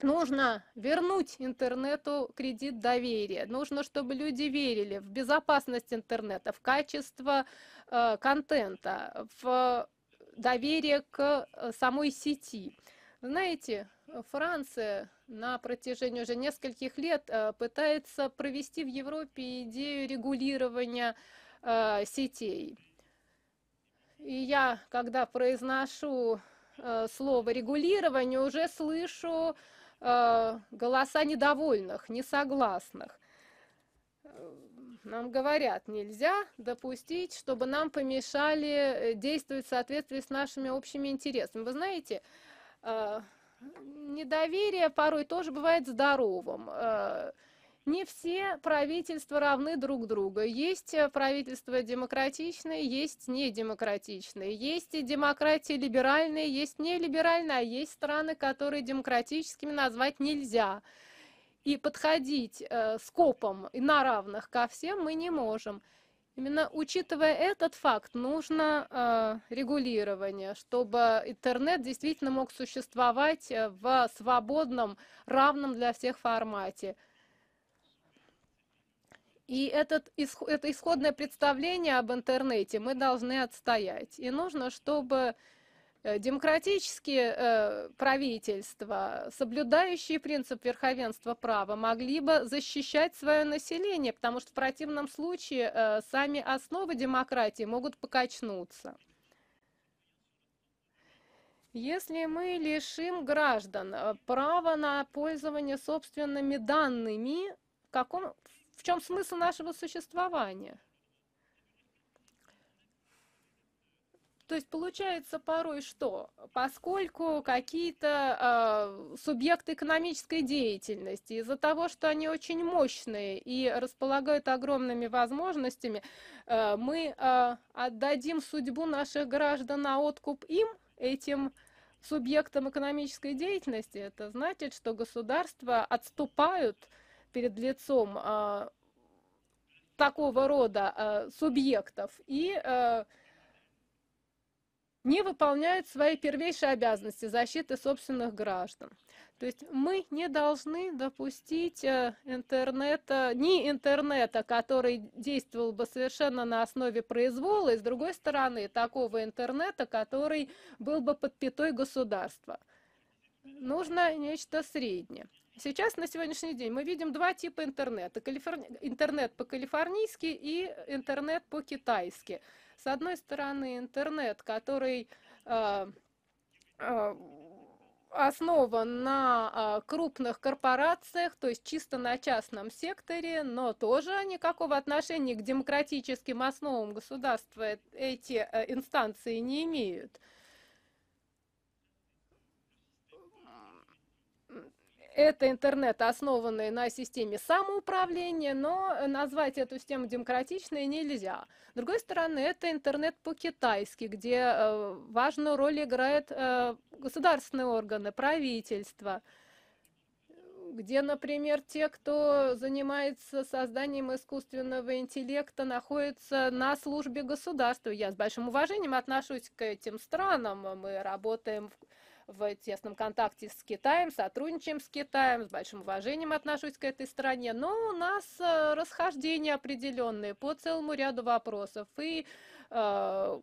Нужно вернуть интернету кредит доверия. Нужно, чтобы люди верили в безопасность интернета, в качество э, контента, в доверие к э, самой сети. Знаете, Франция на протяжении уже нескольких лет э, пытается провести в Европе идею регулирования э, сетей. И я, когда произношу э, слово регулирование, уже слышу Э, голоса недовольных, несогласных. Э, нам говорят, нельзя допустить, чтобы нам помешали э, действовать в соответствии с нашими общими интересами. Вы знаете, недоверие порой тоже бывает здоровым не все правительства равны друг другу. Есть э, правительства демократичные, есть недемократичные, есть и демократии либеральные, есть нелиберальные, а есть страны, которые демократическими назвать нельзя. И подходить э, скопом и на равных ко всем мы не можем. Именно учитывая этот факт, нужно э, регулирование, чтобы интернет действительно мог существовать э, в свободном, равном для всех формате. И этот, это исходное представление об интернете мы должны отстоять. И нужно, чтобы э, демократические э, правительства, соблюдающие принцип верховенства права, могли бы защищать свое население, потому что в противном случае э, сами основы демократии могут покачнуться. Если мы лишим граждан э, права на пользование собственными данными, в каком, в чем смысл нашего существования? То есть получается порой что? Поскольку какие-то э, субъекты экономической деятельности из-за того, что они очень мощные и располагают огромными возможностями, э, мы э, отдадим судьбу наших граждан на откуп им, этим субъектам экономической деятельности, это значит, что государства отступают перед лицом э, такого рода э, субъектов и э, не выполняют свои первейшие обязанности защиты собственных граждан. То есть мы не должны допустить интернета, ни интернета, который действовал бы совершенно на основе произвола, и с другой стороны, такого интернета, который был бы под пятой государства. Нужно нечто среднее. Сейчас, на сегодняшний день, мы видим два типа интернета. Калифорни... Интернет по-калифорнийски и интернет по-китайски. С одной стороны, интернет, который э, э, основан на э, крупных корпорациях, то есть чисто на частном секторе, но тоже никакого отношения к демократическим основам государства эти э, инстанции не имеют. Э, Это интернет, основанный на системе самоуправления, но э, назвать эту систему демократичной нельзя. С другой стороны, это интернет по-китайски, где э, важную роль играют э, государственные органы, правительство, где, например, те, кто занимается созданием искусственного интеллекта, находятся на службе государства. Я с большим уважением отношусь к этим странам. Мы работаем в в тесном контакте с Китаем, сотрудничаем с Китаем, с большим уважением отношусь к этой стране, но у нас э, расхождения определенные по целому ряду вопросов. И э,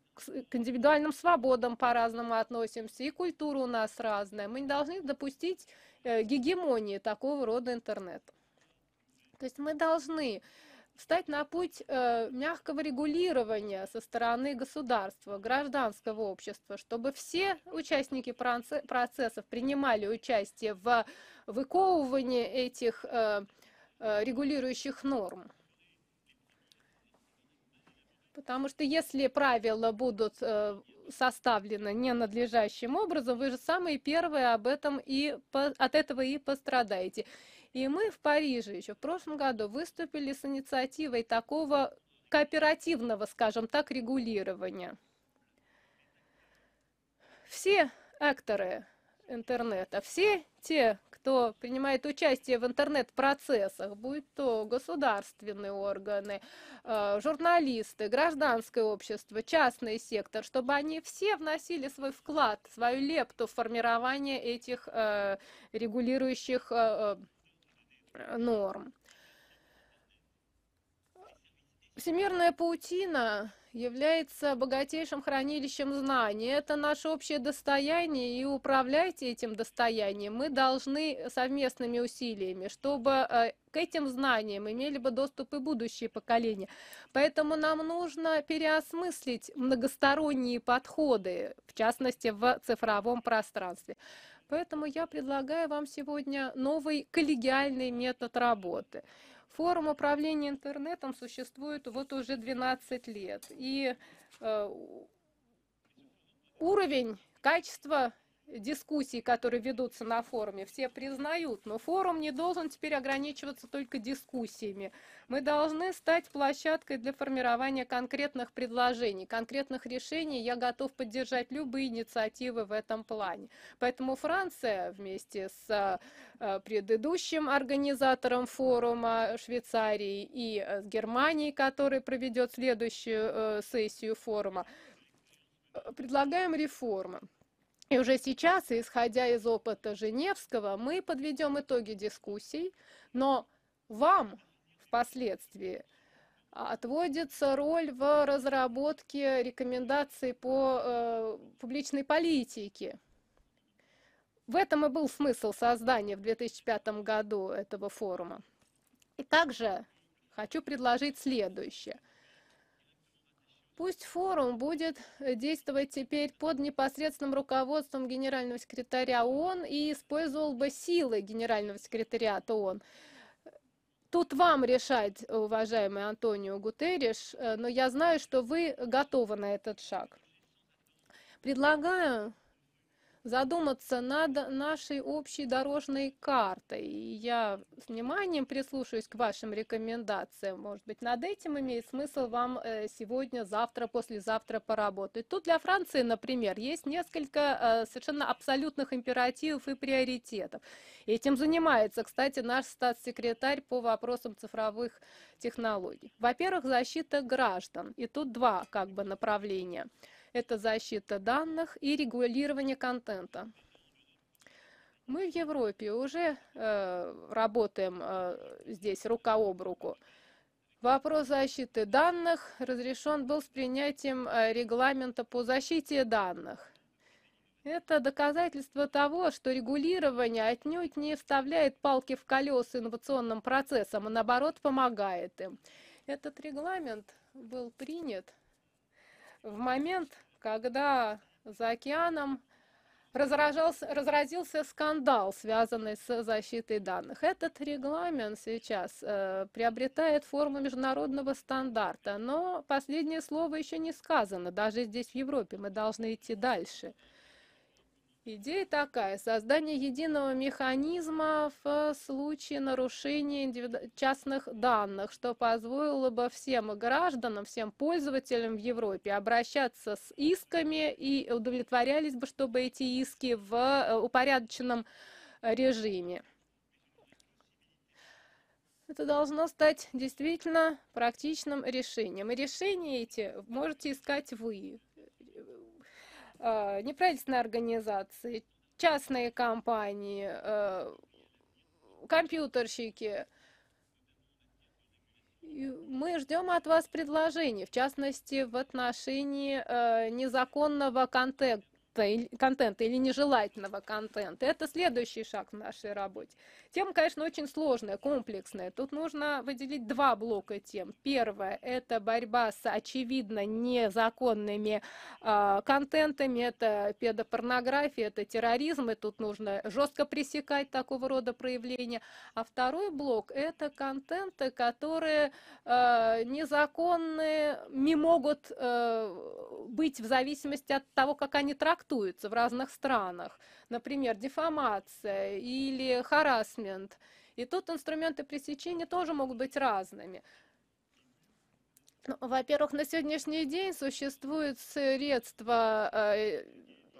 к индивидуальным свободам по-разному относимся, и культура у нас разная. Мы не должны допустить э, гегемонии такого рода интернета. То есть мы должны встать на путь э, мягкого регулирования со стороны государства, гражданского общества, чтобы все участники процессов принимали участие в выковывании этих э, э, регулирующих норм. Потому что если правила будут э, составлены ненадлежащим образом, вы же самые первые об этом и от этого и пострадаете. И мы в Париже еще в прошлом году выступили с инициативой такого кооперативного, скажем так, регулирования. Все акторы интернета, все те, кто принимает участие в интернет-процессах, будь то государственные органы, э, журналисты, гражданское общество, частный сектор, чтобы они все вносили свой вклад, свою лепту в формирование этих э, регулирующих э, Э, норм. Всемирная паутина является богатейшим хранилищем знаний. Это наше общее достояние, и управляйте этим достоянием мы должны совместными усилиями, чтобы э, к этим знаниям имели бы доступ и будущие поколения. Поэтому нам нужно переосмыслить многосторонние подходы, в частности, в цифровом пространстве. Поэтому я предлагаю вам сегодня новый коллегиальный метод работы. Форум управления интернетом существует вот уже 12 лет. И э, уровень, качество дискуссий, которые ведутся на форуме, все признают, но форум не должен теперь ограничиваться только дискуссиями. Мы должны стать площадкой для формирования конкретных предложений, конкретных решений. Я готов поддержать любые инициативы в этом плане. Поэтому Франция вместе с э, предыдущим организатором форума Швейцарии и э, с Германией, который проведет следующую э, сессию форума, предлагаем реформы. И уже сейчас, исходя из опыта Женевского, мы подведем итоги дискуссий, но вам впоследствии отводится роль в разработке рекомендаций по э, публичной политике. В этом и был смысл создания в 2005 году этого форума. И также хочу предложить следующее – Пусть форум будет э, действовать теперь под непосредственным руководством генерального секретаря ООН и использовал бы силы генерального секретаря ООН. Тут вам решать, э, уважаемый Антонио Гутерриш, э, но я знаю, что вы готовы на этот шаг. Предлагаю задуматься над нашей общей дорожной картой. И я с вниманием прислушаюсь к вашим рекомендациям. Может быть, над этим имеет смысл вам э, сегодня, завтра, послезавтра поработать. Тут для Франции, например, есть несколько э, совершенно абсолютных императивов и приоритетов. Этим занимается, кстати, наш статс-секретарь по вопросам цифровых технологий. Во-первых, защита граждан. И тут два как бы направления. Это защита данных и регулирование контента. Мы в Европе уже э, работаем э, здесь рука об руку. Вопрос защиты данных разрешен был с принятием э, регламента по защите данных. Это доказательство того, что регулирование отнюдь не вставляет палки в колеса инновационным процессам, а наоборот помогает им. Этот регламент был принят в момент, когда за океаном разразился скандал, связанный с защитой данных. Этот регламент сейчас э, приобретает форму международного стандарта, но последнее слово еще не сказано. Даже здесь, в Европе, мы должны идти дальше. Идея такая, создание единого механизма в э, случае нарушения индивиду... частных данных, что позволило бы всем гражданам, всем пользователям в Европе обращаться с исками и удовлетворялись бы, чтобы эти иски в э, упорядоченном режиме. Это должно стать действительно практичным решением. И решения эти можете искать вы. Э, неправительственные организации, частные компании, э, компьютерщики. Мы ждем от вас предложений, в частности, в отношении э, незаконного контента контента или нежелательного контента. Это следующий шаг в нашей работе. Тема, конечно, очень сложная, комплексная. Тут нужно выделить два блока тем. Первое – это борьба с, очевидно, незаконными э, контентами, это педопорнография, это терроризм, и тут нужно жестко пресекать такого рода проявления. А второй блок – это контенты, которые э, а, незаконными могут э, быть в зависимости от того, как они трактуются в разных странах например, дефамация или харасмент. И тут инструменты пресечения тоже могут быть разными. Ну, во-первых, на сегодняшний день существуют средства э,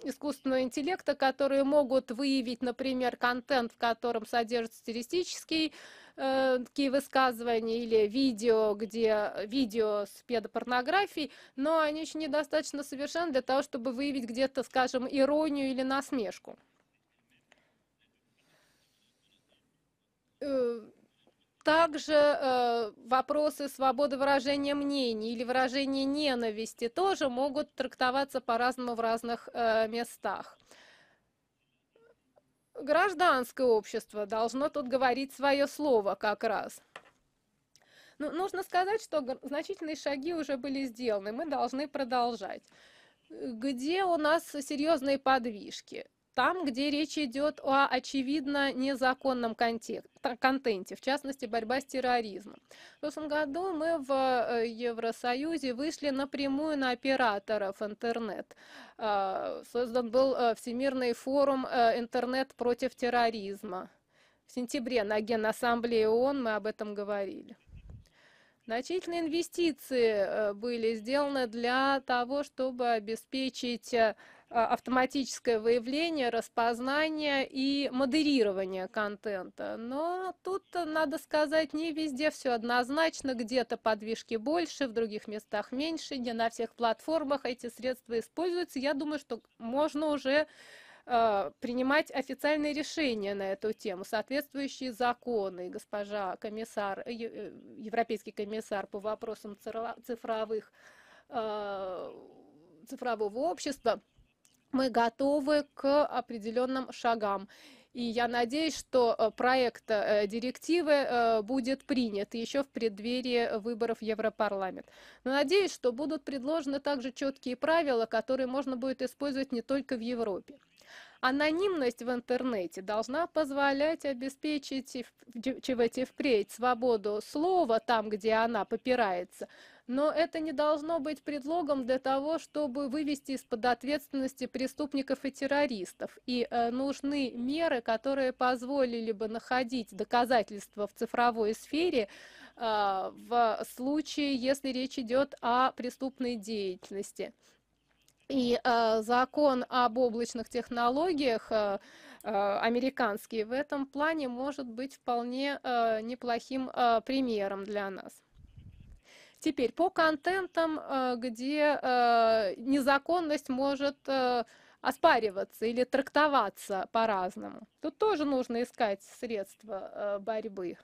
искусственного интеллекта, которые могут выявить, например, контент, в котором содержится стилистический Э, такие высказывания или видео, где видео с педопорнографией, но они еще недостаточно совершенны для того, чтобы выявить где-то, скажем, иронию или насмешку. Э, также э, вопросы свободы выражения мнений или выражения ненависти тоже могут трактоваться по-разному в разных э, местах гражданское общество должно тут говорить свое слово как раз. Ну, нужно сказать, что значительные шаги уже были сделаны, мы должны продолжать. Где у нас серьезные подвижки? там, где речь идет о очевидно незаконном контенте, в частности, борьба с терроризмом. В прошлом году мы в э, Евросоюзе вышли напрямую на операторов интернет. А, создан был э, Всемирный форум э, «Интернет против терроризма». В сентябре на Генассамблее ООН мы об этом говорили. Значительные инвестиции были сделаны для того, чтобы обеспечить а, автоматическое выявление, распознание и модерирование контента. Но тут, э, надо сказать, не везде все однозначно, где-то подвижки больше, в других местах меньше, не на всех платформах эти средства используются. Я думаю, что можно уже а, принимать официальные решения на эту тему, соответствующие законы. Госпожа комиссар, э, э, европейский комиссар по вопросам цифровых, а, цифрового общества – мы готовы к определенным шагам. И я надеюсь, что проект директивы будет принят еще в преддверии выборов в Европарламент. Но надеюсь, что будут предложены также четкие правила, которые можно будет использовать не только в Европе. Анонимность в интернете должна позволять обеспечить ЧВТ впредь свободу слова там, где она попирается, но это не должно быть предлогом для того, чтобы вывести из-под ответственности преступников и террористов. И э, нужны меры, которые позволили бы находить доказательства в цифровой сфере э, в случае, если речь идет о преступной деятельности. И э, закон об облачных технологиях э, э американский в этом плане может быть вполне э, неплохим э, примером для нас. Теперь по контентам, э, где э, незаконность может э, оспариваться или трактоваться по-разному. Тут тоже нужно искать средства борьбы.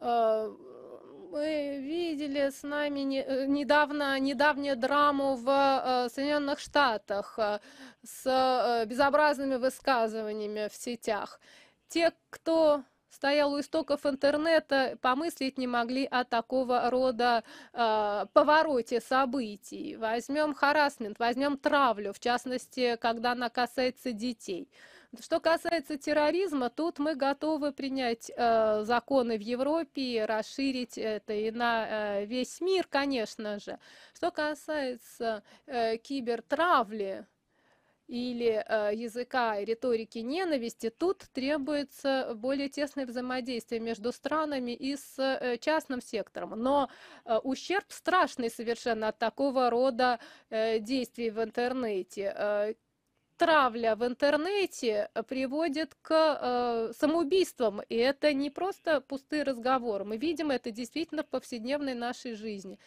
Мы видели с нами недавно недавнюю драму в Соединенных Штатах с безобразными высказываниями в сетях. Те, кто стоял у истоков интернета, помыслить не могли о такого рода э, повороте событий. Возьмем харасмент, возьмем травлю, в частности, когда она касается детей. Что касается терроризма, тут мы готовы принять э, законы в Европе, расширить это и на э, весь мир, конечно же. Что касается э, кибертравли, или э, языка риторики ненависти, тут требуется более тесное взаимодействие между странами и с э, частным сектором. Но э, ущерб страшный совершенно от такого рода э, действий в интернете. Э, травля в интернете приводит к э, самоубийствам. И это не просто пустые разговоры. Мы видим это действительно в повседневной нашей жизни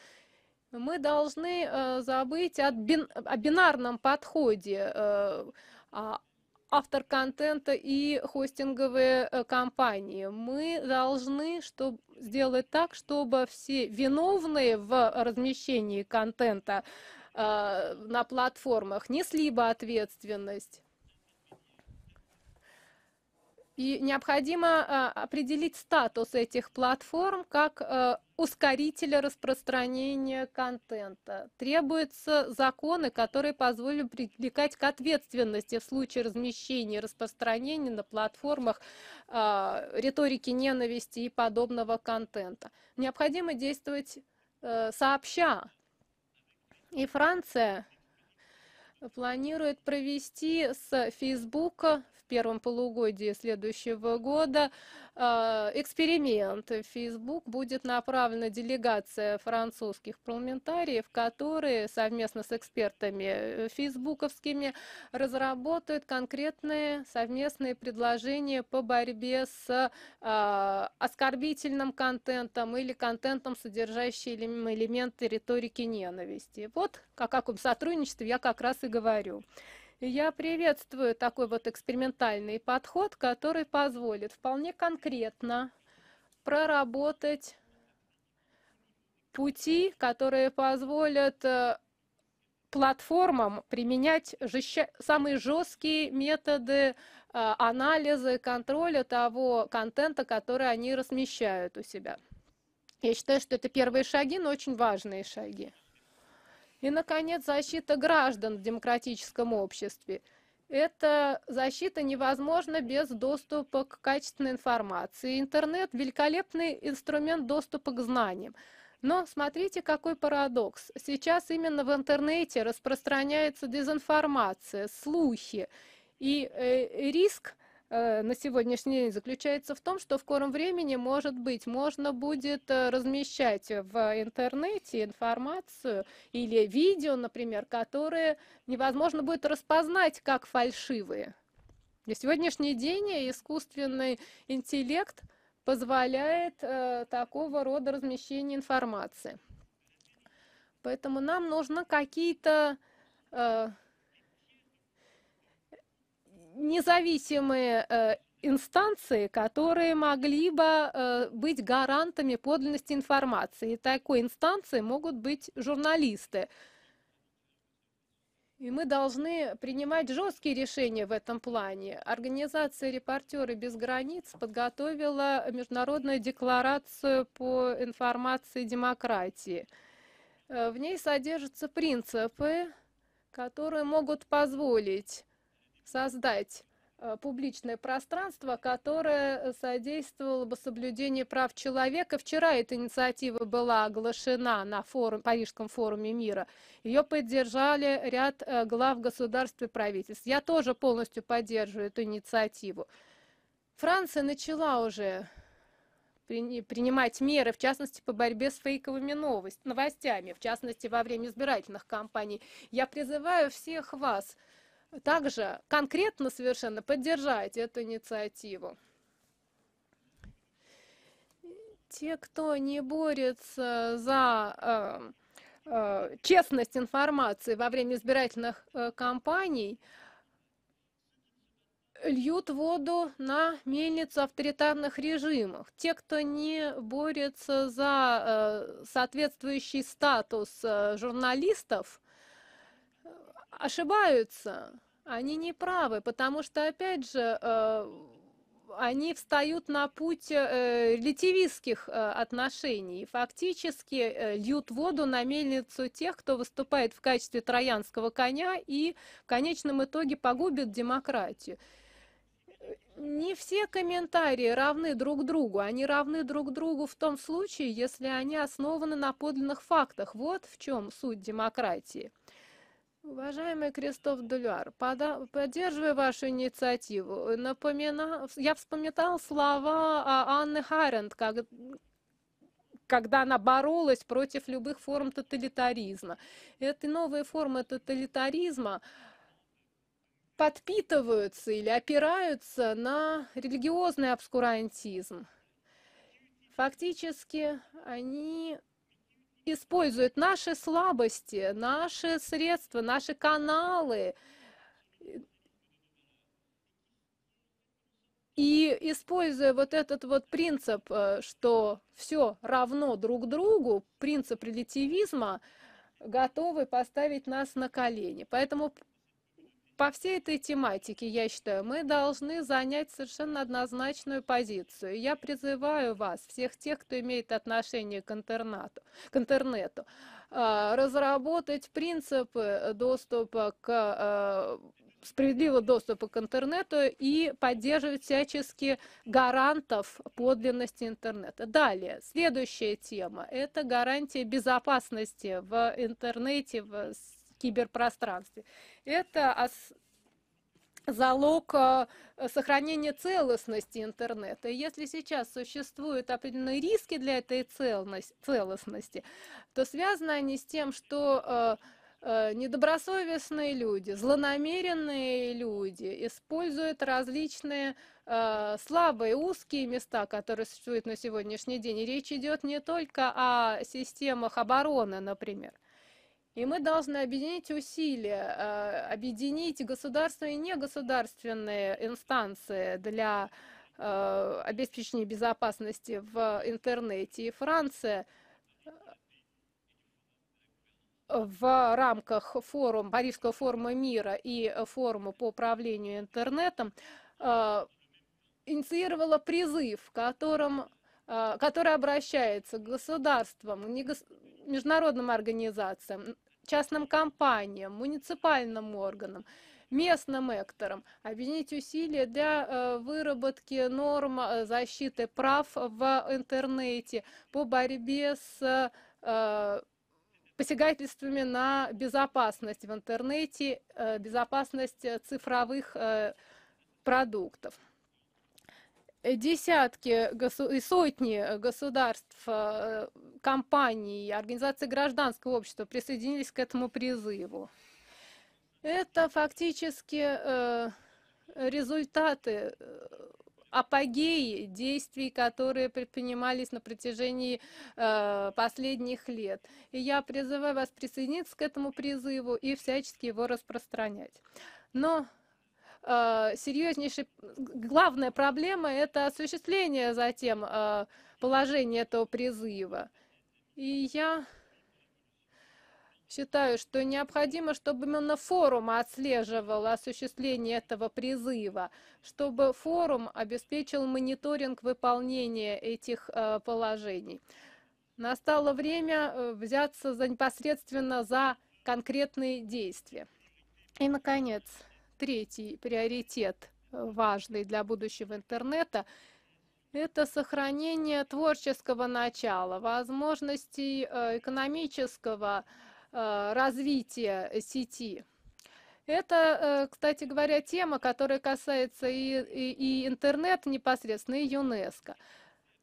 мы должны э, забыть от бин, о бинарном подходе э, а, автор контента и хостинговые э, компании. Мы должны чтобы, сделать так, чтобы все виновные в размещении контента э, на платформах несли бы ответственность. И необходимо а, определить статус этих платформ как э, ускорителя распространения контента. Требуются законы, которые позволят привлекать к ответственности в случае размещения и распространения на платформах а, риторики ненависти и подобного контента. Необходимо действовать э, сообща. И Франция планирует провести с Facebook первом полугодии следующего года а, эксперимент. В Facebook будет направлена делегация французских парламентариев, которые совместно с экспертами э, фейсбуковскими разработают конкретные совместные предложения по борьбе с а, оскорбительным контентом или контентом, содержащим элементы риторики ненависти. Вот о каком сотрудничестве я как раз и говорю. Я приветствую такой вот экспериментальный подход, который позволит вполне конкретно проработать пути, которые позволят э, платформам применять жестче, самые жесткие методы э, анализа и контроля того контента, который они размещают у себя. Я считаю, что это первые шаги, но очень важные шаги. И, наконец, защита граждан в демократическом обществе. Эта защита невозможна без доступа к качественной информации. Интернет – великолепный инструмент доступа к знаниям. Но смотрите, какой парадокс. Сейчас именно в интернете распространяется дезинформация, слухи. И э, риск Э, на сегодняшний день заключается в том, что в скором времени, может быть, можно будет э, размещать в интернете информацию или видео, например, которые невозможно будет распознать как фальшивые. На сегодняшний день искусственный интеллект позволяет э, такого рода размещение информации. Поэтому нам нужно какие-то э, независимые э, инстанции, которые могли бы э, быть гарантами подлинности информации. И такой инстанцией могут быть журналисты. И мы должны принимать жесткие решения в этом плане. Организация «Репортеры без границ» подготовила международную декларацию по информации демократии. Э, в ней содержатся принципы, которые могут позволить создать э, публичное пространство, которое содействовало бы соблюдению прав человека. Вчера эта инициатива была оглашена на форум, Парижском форуме мира. Ее поддержали ряд э, глав государств и правительств. Я тоже полностью поддерживаю эту инициативу. Франция начала уже принимать меры, в частности, по борьбе с фейковыми новостями, в частности, во время избирательных кампаний. Я призываю всех вас – также конкретно совершенно поддержать эту инициативу. Те, кто не борется за э, э, честность информации во время избирательных э, кампаний, льют воду на мельницу авторитарных режимов. Те, кто не борется за э, соответствующий статус э, журналистов, ошибаются, они не правы, потому что, опять же, э, они встают на путь э, релятивистских э, отношений фактически э, льют воду на мельницу тех, кто выступает в качестве троянского коня и в конечном итоге погубит демократию. Не все комментарии равны друг другу. Они равны друг другу в том случае, если они основаны на подлинных фактах. Вот в чем суть демократии. Уважаемый Кристоф Дуляр, поддерживаю вашу инициативу. Э, напомина... Я вспоминал слова а, Анны Харент, как когда она боролась против любых форм тоталитаризма. Эти новые формы тоталитаризма подпитываются или опираются на религиозный обскурантизм. Фактически они использует наши слабости, наши средства, наши каналы И используя вот этот вот принцип, э, что все равно друг другу, принцип релятивизма, готовы поставить нас на колени. Поэтому по всей этой тематике, я считаю, мы должны занять совершенно однозначную позицию. Я призываю вас, всех тех, кто имеет отношение к интернату, к интернету, а, разработать принципы доступа к а, справедливого доступа к интернету и поддерживать всячески гарантов подлинности интернета. Далее, следующая тема – это гарантия безопасности в интернете, в киберпространстве. Это залог э, сохранения целостности интернета. И если сейчас существуют определенные риски для этой целостности, то связаны они с тем, что э, э, недобросовестные люди, злонамеренные люди используют различные слабые, узкие места, которые существуют на сегодняшний день. И речь идет не только о системах обороны, например. И мы должны объединить усилия, э, объединить государственные и негосударственные инстанции для э, обеспечения безопасности в интернете. И Франция э, в рамках форум, Парижского форума мира и форума по управлению интернетом инициировала призыв, в котором который обращается к государствам, международным организациям, частным компаниям, муниципальным органам, местным экторам, объединить усилия для э, выработки норм э, защиты прав в интернете по борьбе с э, посягательствами на безопасность в интернете, безопасность цифровых продуктов. Э, десятки и сотни государств, э, э, компаний, организаций гражданского общества присоединились к этому призыву. Это фактически результаты апогеи действий, которые предпринимались на протяжении последних лет. И я призываю вас присоединиться к этому призыву и всячески его распространять. Но Э, серьезнейшая главная проблема – это осуществление затем э, положения этого призыва. И я считаю, что необходимо, чтобы именно форум отслеживал осуществление этого призыва, чтобы форум обеспечил мониторинг выполнения этих э, положений. Настало время взяться за, непосредственно за конкретные действия. И, наконец, третий приоритет э, важный для будущего интернета это сохранение творческого начала, возможностей э, экономического э, развития сети. Это, кстати говоря, тема, которая касается и, и, и интернета непосредственно, и ЮНЕСКО.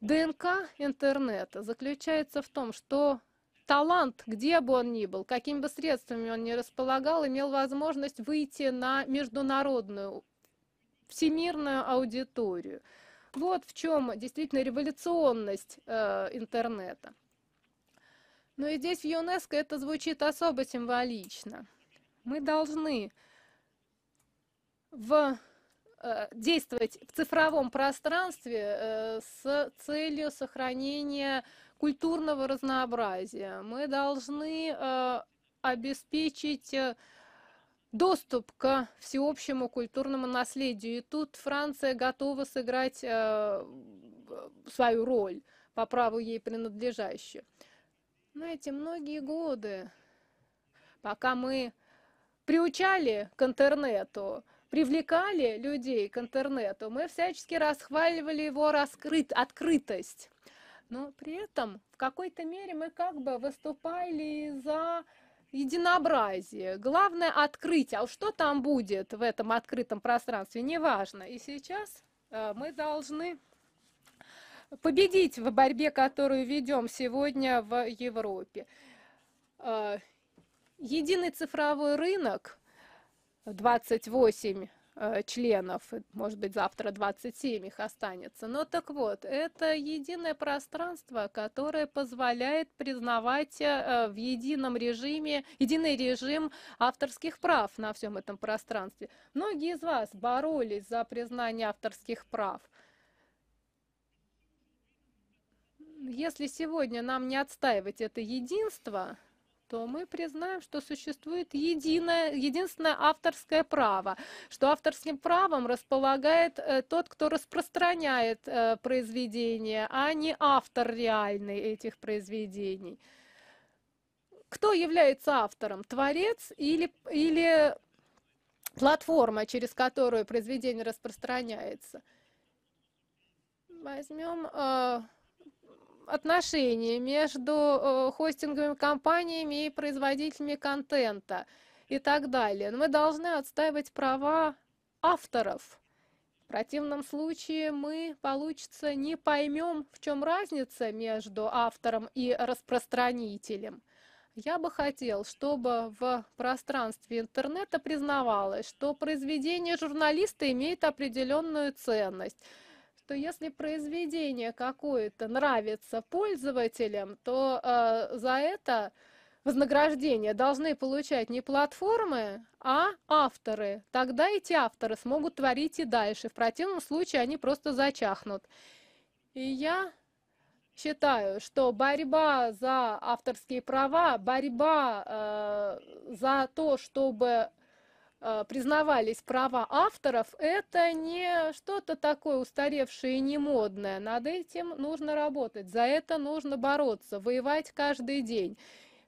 ДНК интернета заключается в том, что талант, где бы он ни был, какими бы средствами он ни располагал, имел возможность выйти на международную, всемирную аудиторию. Вот в чем действительно революционность э, интернета. Но и здесь в ЮНЕСКО это звучит особо символично. Мы должны в, э, действовать в цифровом пространстве э, с целью сохранения культурного разнообразия. Мы должны э, обеспечить э, доступ к всеобщему культурному наследию. И тут Франция готова сыграть э, свою роль, по праву ей принадлежащую. Знаете, многие годы, пока мы приучали к интернету, привлекали людей к интернету, мы всячески расхваливали его раскрыт, открытость но при этом в какой-то мере мы как бы выступали за единообразие. Главное открыть, а что там будет в этом открытом пространстве, неважно. И сейчас э, мы должны победить в борьбе, которую ведем сегодня в Европе. Э, единый цифровой рынок 28 Э, членов, может быть, завтра 27 их останется. Но так вот, это единое пространство, которое позволяет признавать э, в едином режиме, единый режим авторских прав на всем этом пространстве. Многие из вас боролись за признание авторских прав. Если сегодня нам не отстаивать это единство, то мы признаем, что существует единое, единственное авторское право, что авторским правом располагает э, тот, кто распространяет э, произведение, а не автор реальный этих произведений. Кто является автором? Творец или, или платформа, через которую произведение распространяется? Возьмем... Э, отношения между э, хостинговыми компаниями и производителями контента и так далее. мы должны отстаивать права авторов. В противном случае мы, получится, не поймем, в чем разница между автором и распространителем. Я бы хотел, чтобы в пространстве интернета признавалось, что произведение журналиста имеет определенную ценность – что если произведение какое-то нравится пользователям, то э, за это вознаграждение должны получать не платформы, а авторы. Тогда эти авторы смогут творить и дальше. В противном случае они просто зачахнут. И я считаю, что борьба за авторские права, борьба э, за то, чтобы Э, признавались права авторов, это не что-то такое устаревшее и немодное. Над этим нужно работать, за это нужно бороться, воевать каждый день,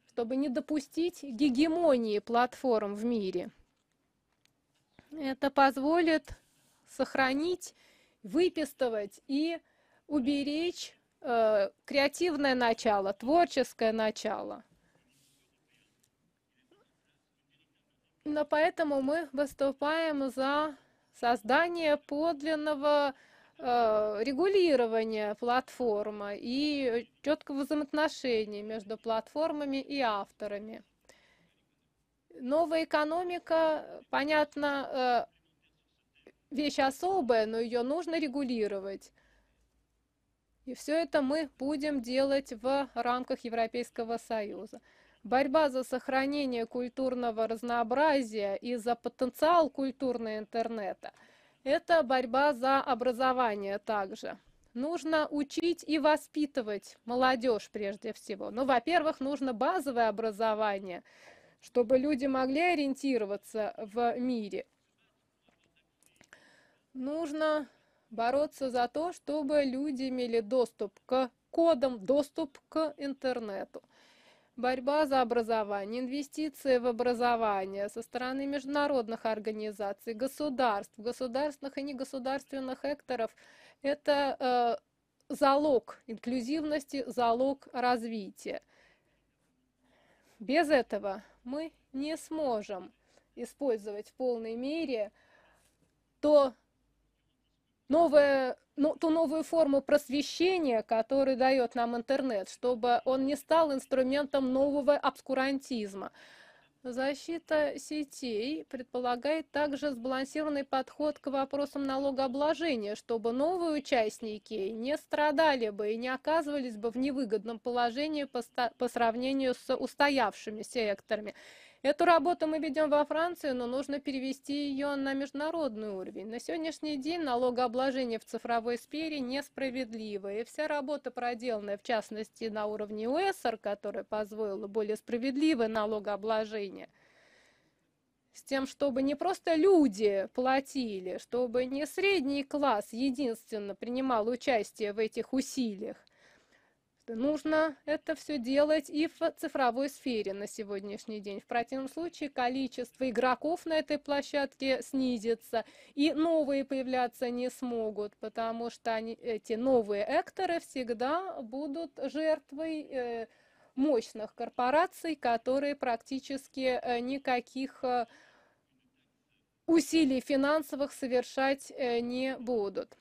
чтобы не допустить гегемонии платформ в мире. Это позволит сохранить, выпистывать и уберечь э, креативное начало, творческое начало – Но поэтому мы выступаем за создание подлинного э, регулирования платформы и четкого взаимоотношения между платформами и авторами. Новая экономика, понятно, э, вещь особая, но ее нужно регулировать. И все это мы будем делать в рамках Европейского Союза. Борьба за сохранение культурного разнообразия и за потенциал культурного интернета – это борьба за образование также. Нужно учить и воспитывать молодежь прежде всего. Ну, во-первых, нужно базовое образование, чтобы люди могли ориентироваться в мире. Нужно бороться за то, чтобы люди имели доступ к кодам, доступ к интернету. Борьба за образование, инвестиции в образование со стороны международных организаций, государств, государственных и негосударственных экторов – это э, залог инклюзивности, залог развития. Без этого мы не сможем использовать в полной мере то новое, ну, ту новую форму просвещения, которую дает нам интернет, чтобы он не стал инструментом нового обскурантизма. Защита сетей предполагает также сбалансированный подход к вопросам налогообложения, чтобы новые участники не страдали бы и не оказывались бы в невыгодном положении по, по сравнению с устоявшимися секторами. Эту работу мы ведем во Франции, но нужно перевести ее на международный уровень. На сегодняшний день налогообложение в цифровой сфере несправедливо, и вся работа, проделанная в частности на уровне УЭСР, которая позволила более справедливое налогообложение, с тем, чтобы не просто люди платили, чтобы не средний класс единственно принимал участие в этих усилиях, Нужно это все делать и в цифровой сфере на сегодняшний день. В противном случае количество игроков на этой площадке снизится, и новые появляться не смогут, потому что они, эти новые экторы всегда будут жертвой э, мощных корпораций, которые практически э, никаких э, усилий финансовых совершать э, не будут.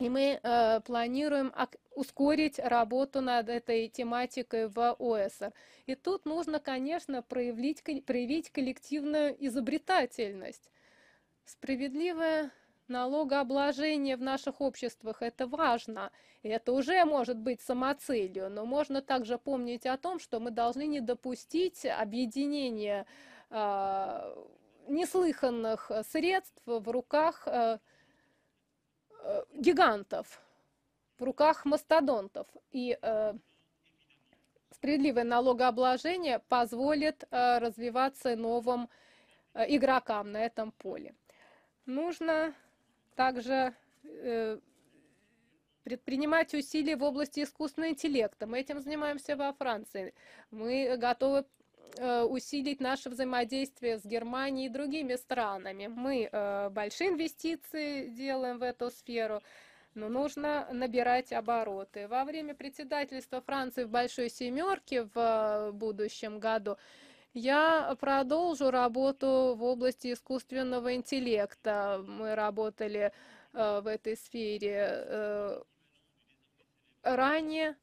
И мы э, планируем ускорить работу над этой тематикой в ОСР. И тут нужно, конечно, проявить, проявить коллективную изобретательность. Справедливое налогообложение в наших обществах – это важно. И это уже может быть самоцелью, но можно также помнить о том, что мы должны не допустить объединения э, неслыханных средств в руках э, Э, гигантов, в руках мастодонтов. И э, справедливое налогообложение позволит э, развиваться новым игрокам на этом поле. Нужно также предпринимать усилия в области искусственного интеллекта. Мы этим занимаемся во Франции. Мы готовы Э, усилить наше взаимодействие с Германией и другими странами. Мы э, большие инвестиции делаем в эту сферу, но нужно набирать обороты. Во время председательства Франции в Большой Семерке в э, будущем году я продолжу работу в области искусственного интеллекта. Мы работали в этой сфере ранее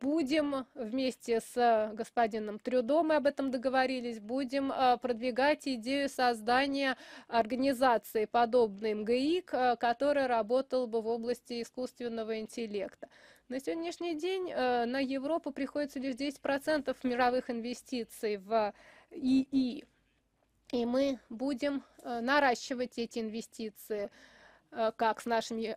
будем вместе с э, господином Трюдо, мы об этом договорились, будем э, продвигать идею создания организации, подобной МГИК, э, которая работала бы в области искусственного интеллекта. На сегодняшний день на Европу приходится лишь 10% мировых инвестиций в ИИ, и мы будем наращивать эти инвестиции как с нашими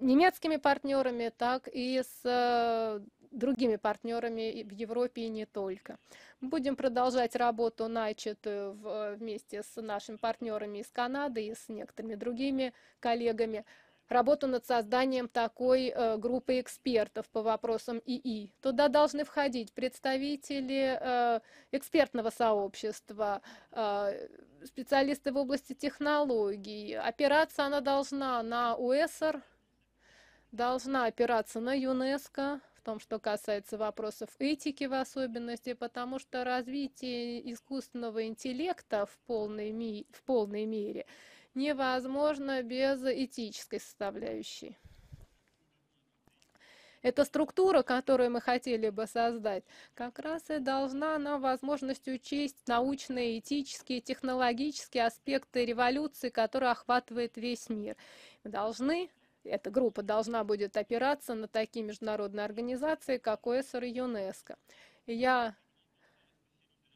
немецкими партнерами, так и с э, другими партнерами в Европе и не только. будем продолжать работу начатую э, вместе с нашими партнерами из Канады и с некоторыми другими коллегами работу над созданием такой э, группы экспертов по вопросам ИИ. Туда должны входить представители экспертного сообщества, специалисты в области технологий. Опираться она должна на УЭСР, должна опираться на ЮНЕСКО, в том, что касается вопросов этики в особенности, потому что развитие искусственного интеллекта в полной, ми в полной мере невозможно без этической составляющей. Эта структура, которую мы хотели бы создать, как раз и должна нам возможность учесть научные, этические, технологические аспекты революции, которая охватывает весь мир. Мы должны эта группа должна будет опираться на такие международные организации, как ОСР и ЮНЕСКО. я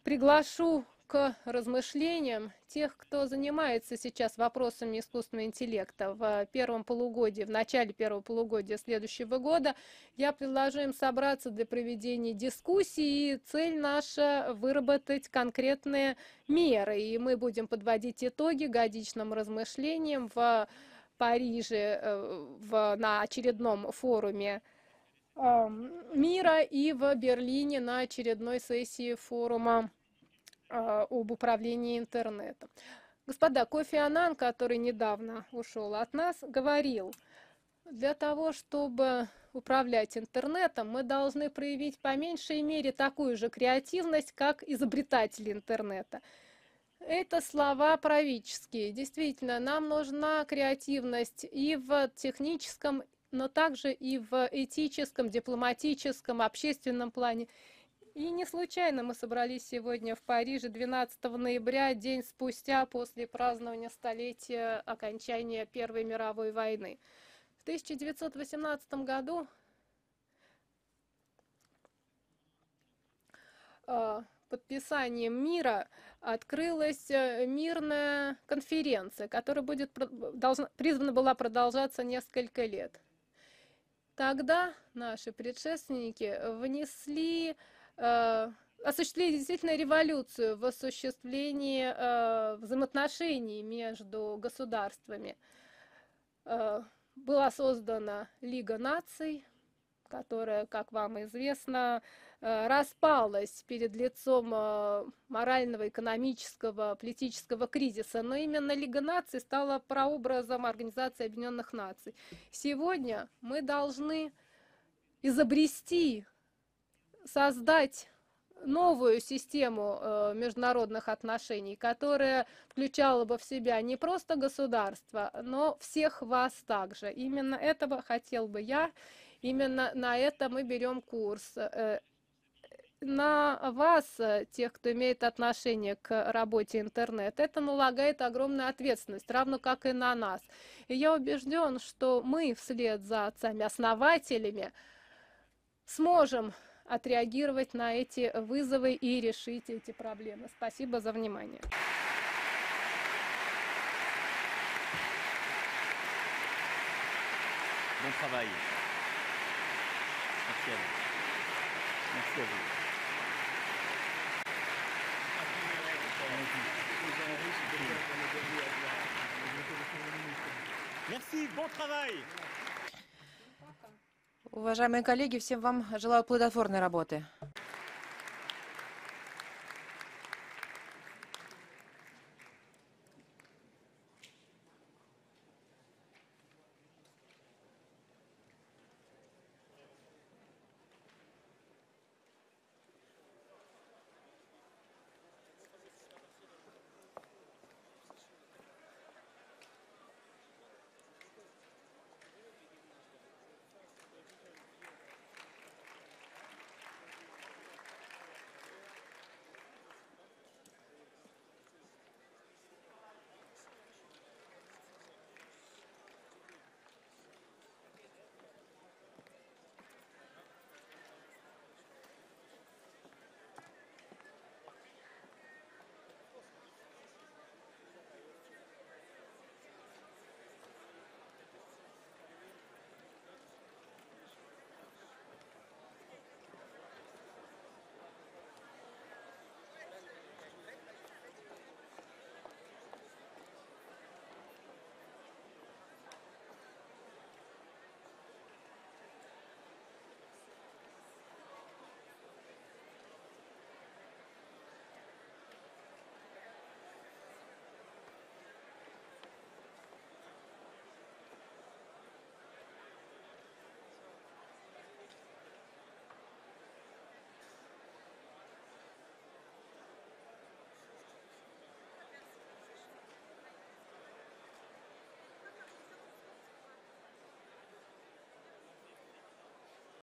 приглашу к размышлениям тех, кто занимается сейчас вопросами искусственного интеллекта в первом полугодии, в начале первого полугодия следующего года, я предложу им собраться для проведения дискуссии, и цель наша – выработать конкретные меры, и мы будем подводить итоги годичным размышлениям в Париже э, в, на очередном форуме эм, мира и в Берлине на очередной сессии форума э, об управлении интернетом. Господа, Кофи Анан, который недавно ушел от нас, говорил, для того, чтобы управлять интернетом, мы должны проявить по меньшей мере такую же креативность, как изобретатели интернета. Это слова правительские. Действительно, нам нужна креативность и в техническом, но также и в этическом, дипломатическом, общественном плане. И не случайно мы собрались сегодня в Париже 12 ноября, день спустя после празднования столетия окончания Первой мировой войны. В 1918 году а, подписанием мира открылась э, мирная конференция, которая будет, должна, призвана была продолжаться несколько лет. Тогда наши предшественники внесли, э, осуществили действительно революцию в осуществлении э, взаимоотношений между государствами. Э, была создана Лига наций, которая, как вам известно, э, Э, распалась перед лицом э, морального, экономического, политического кризиса. Но именно Лига наций стала прообразом Организации Объединенных Наций. Сегодня мы должны изобрести, создать новую систему э, международных отношений, которая включала бы в себя не просто государство, но всех вас также. Именно этого хотел бы я, именно на это мы берем курс. Э, на вас, э, тех, кто имеет отношение к работе интернета, Это налагает огромную ответственность, равно как и на нас. И я убежден, что мы вслед за отцами-основателями сможем отреагировать на эти вызовы и решить эти проблемы. Спасибо за внимание. Bon travail. Merci à vous. Merci à vous. bon travail. Уважаемые коллеги, всем вам желаю плодотворной работы.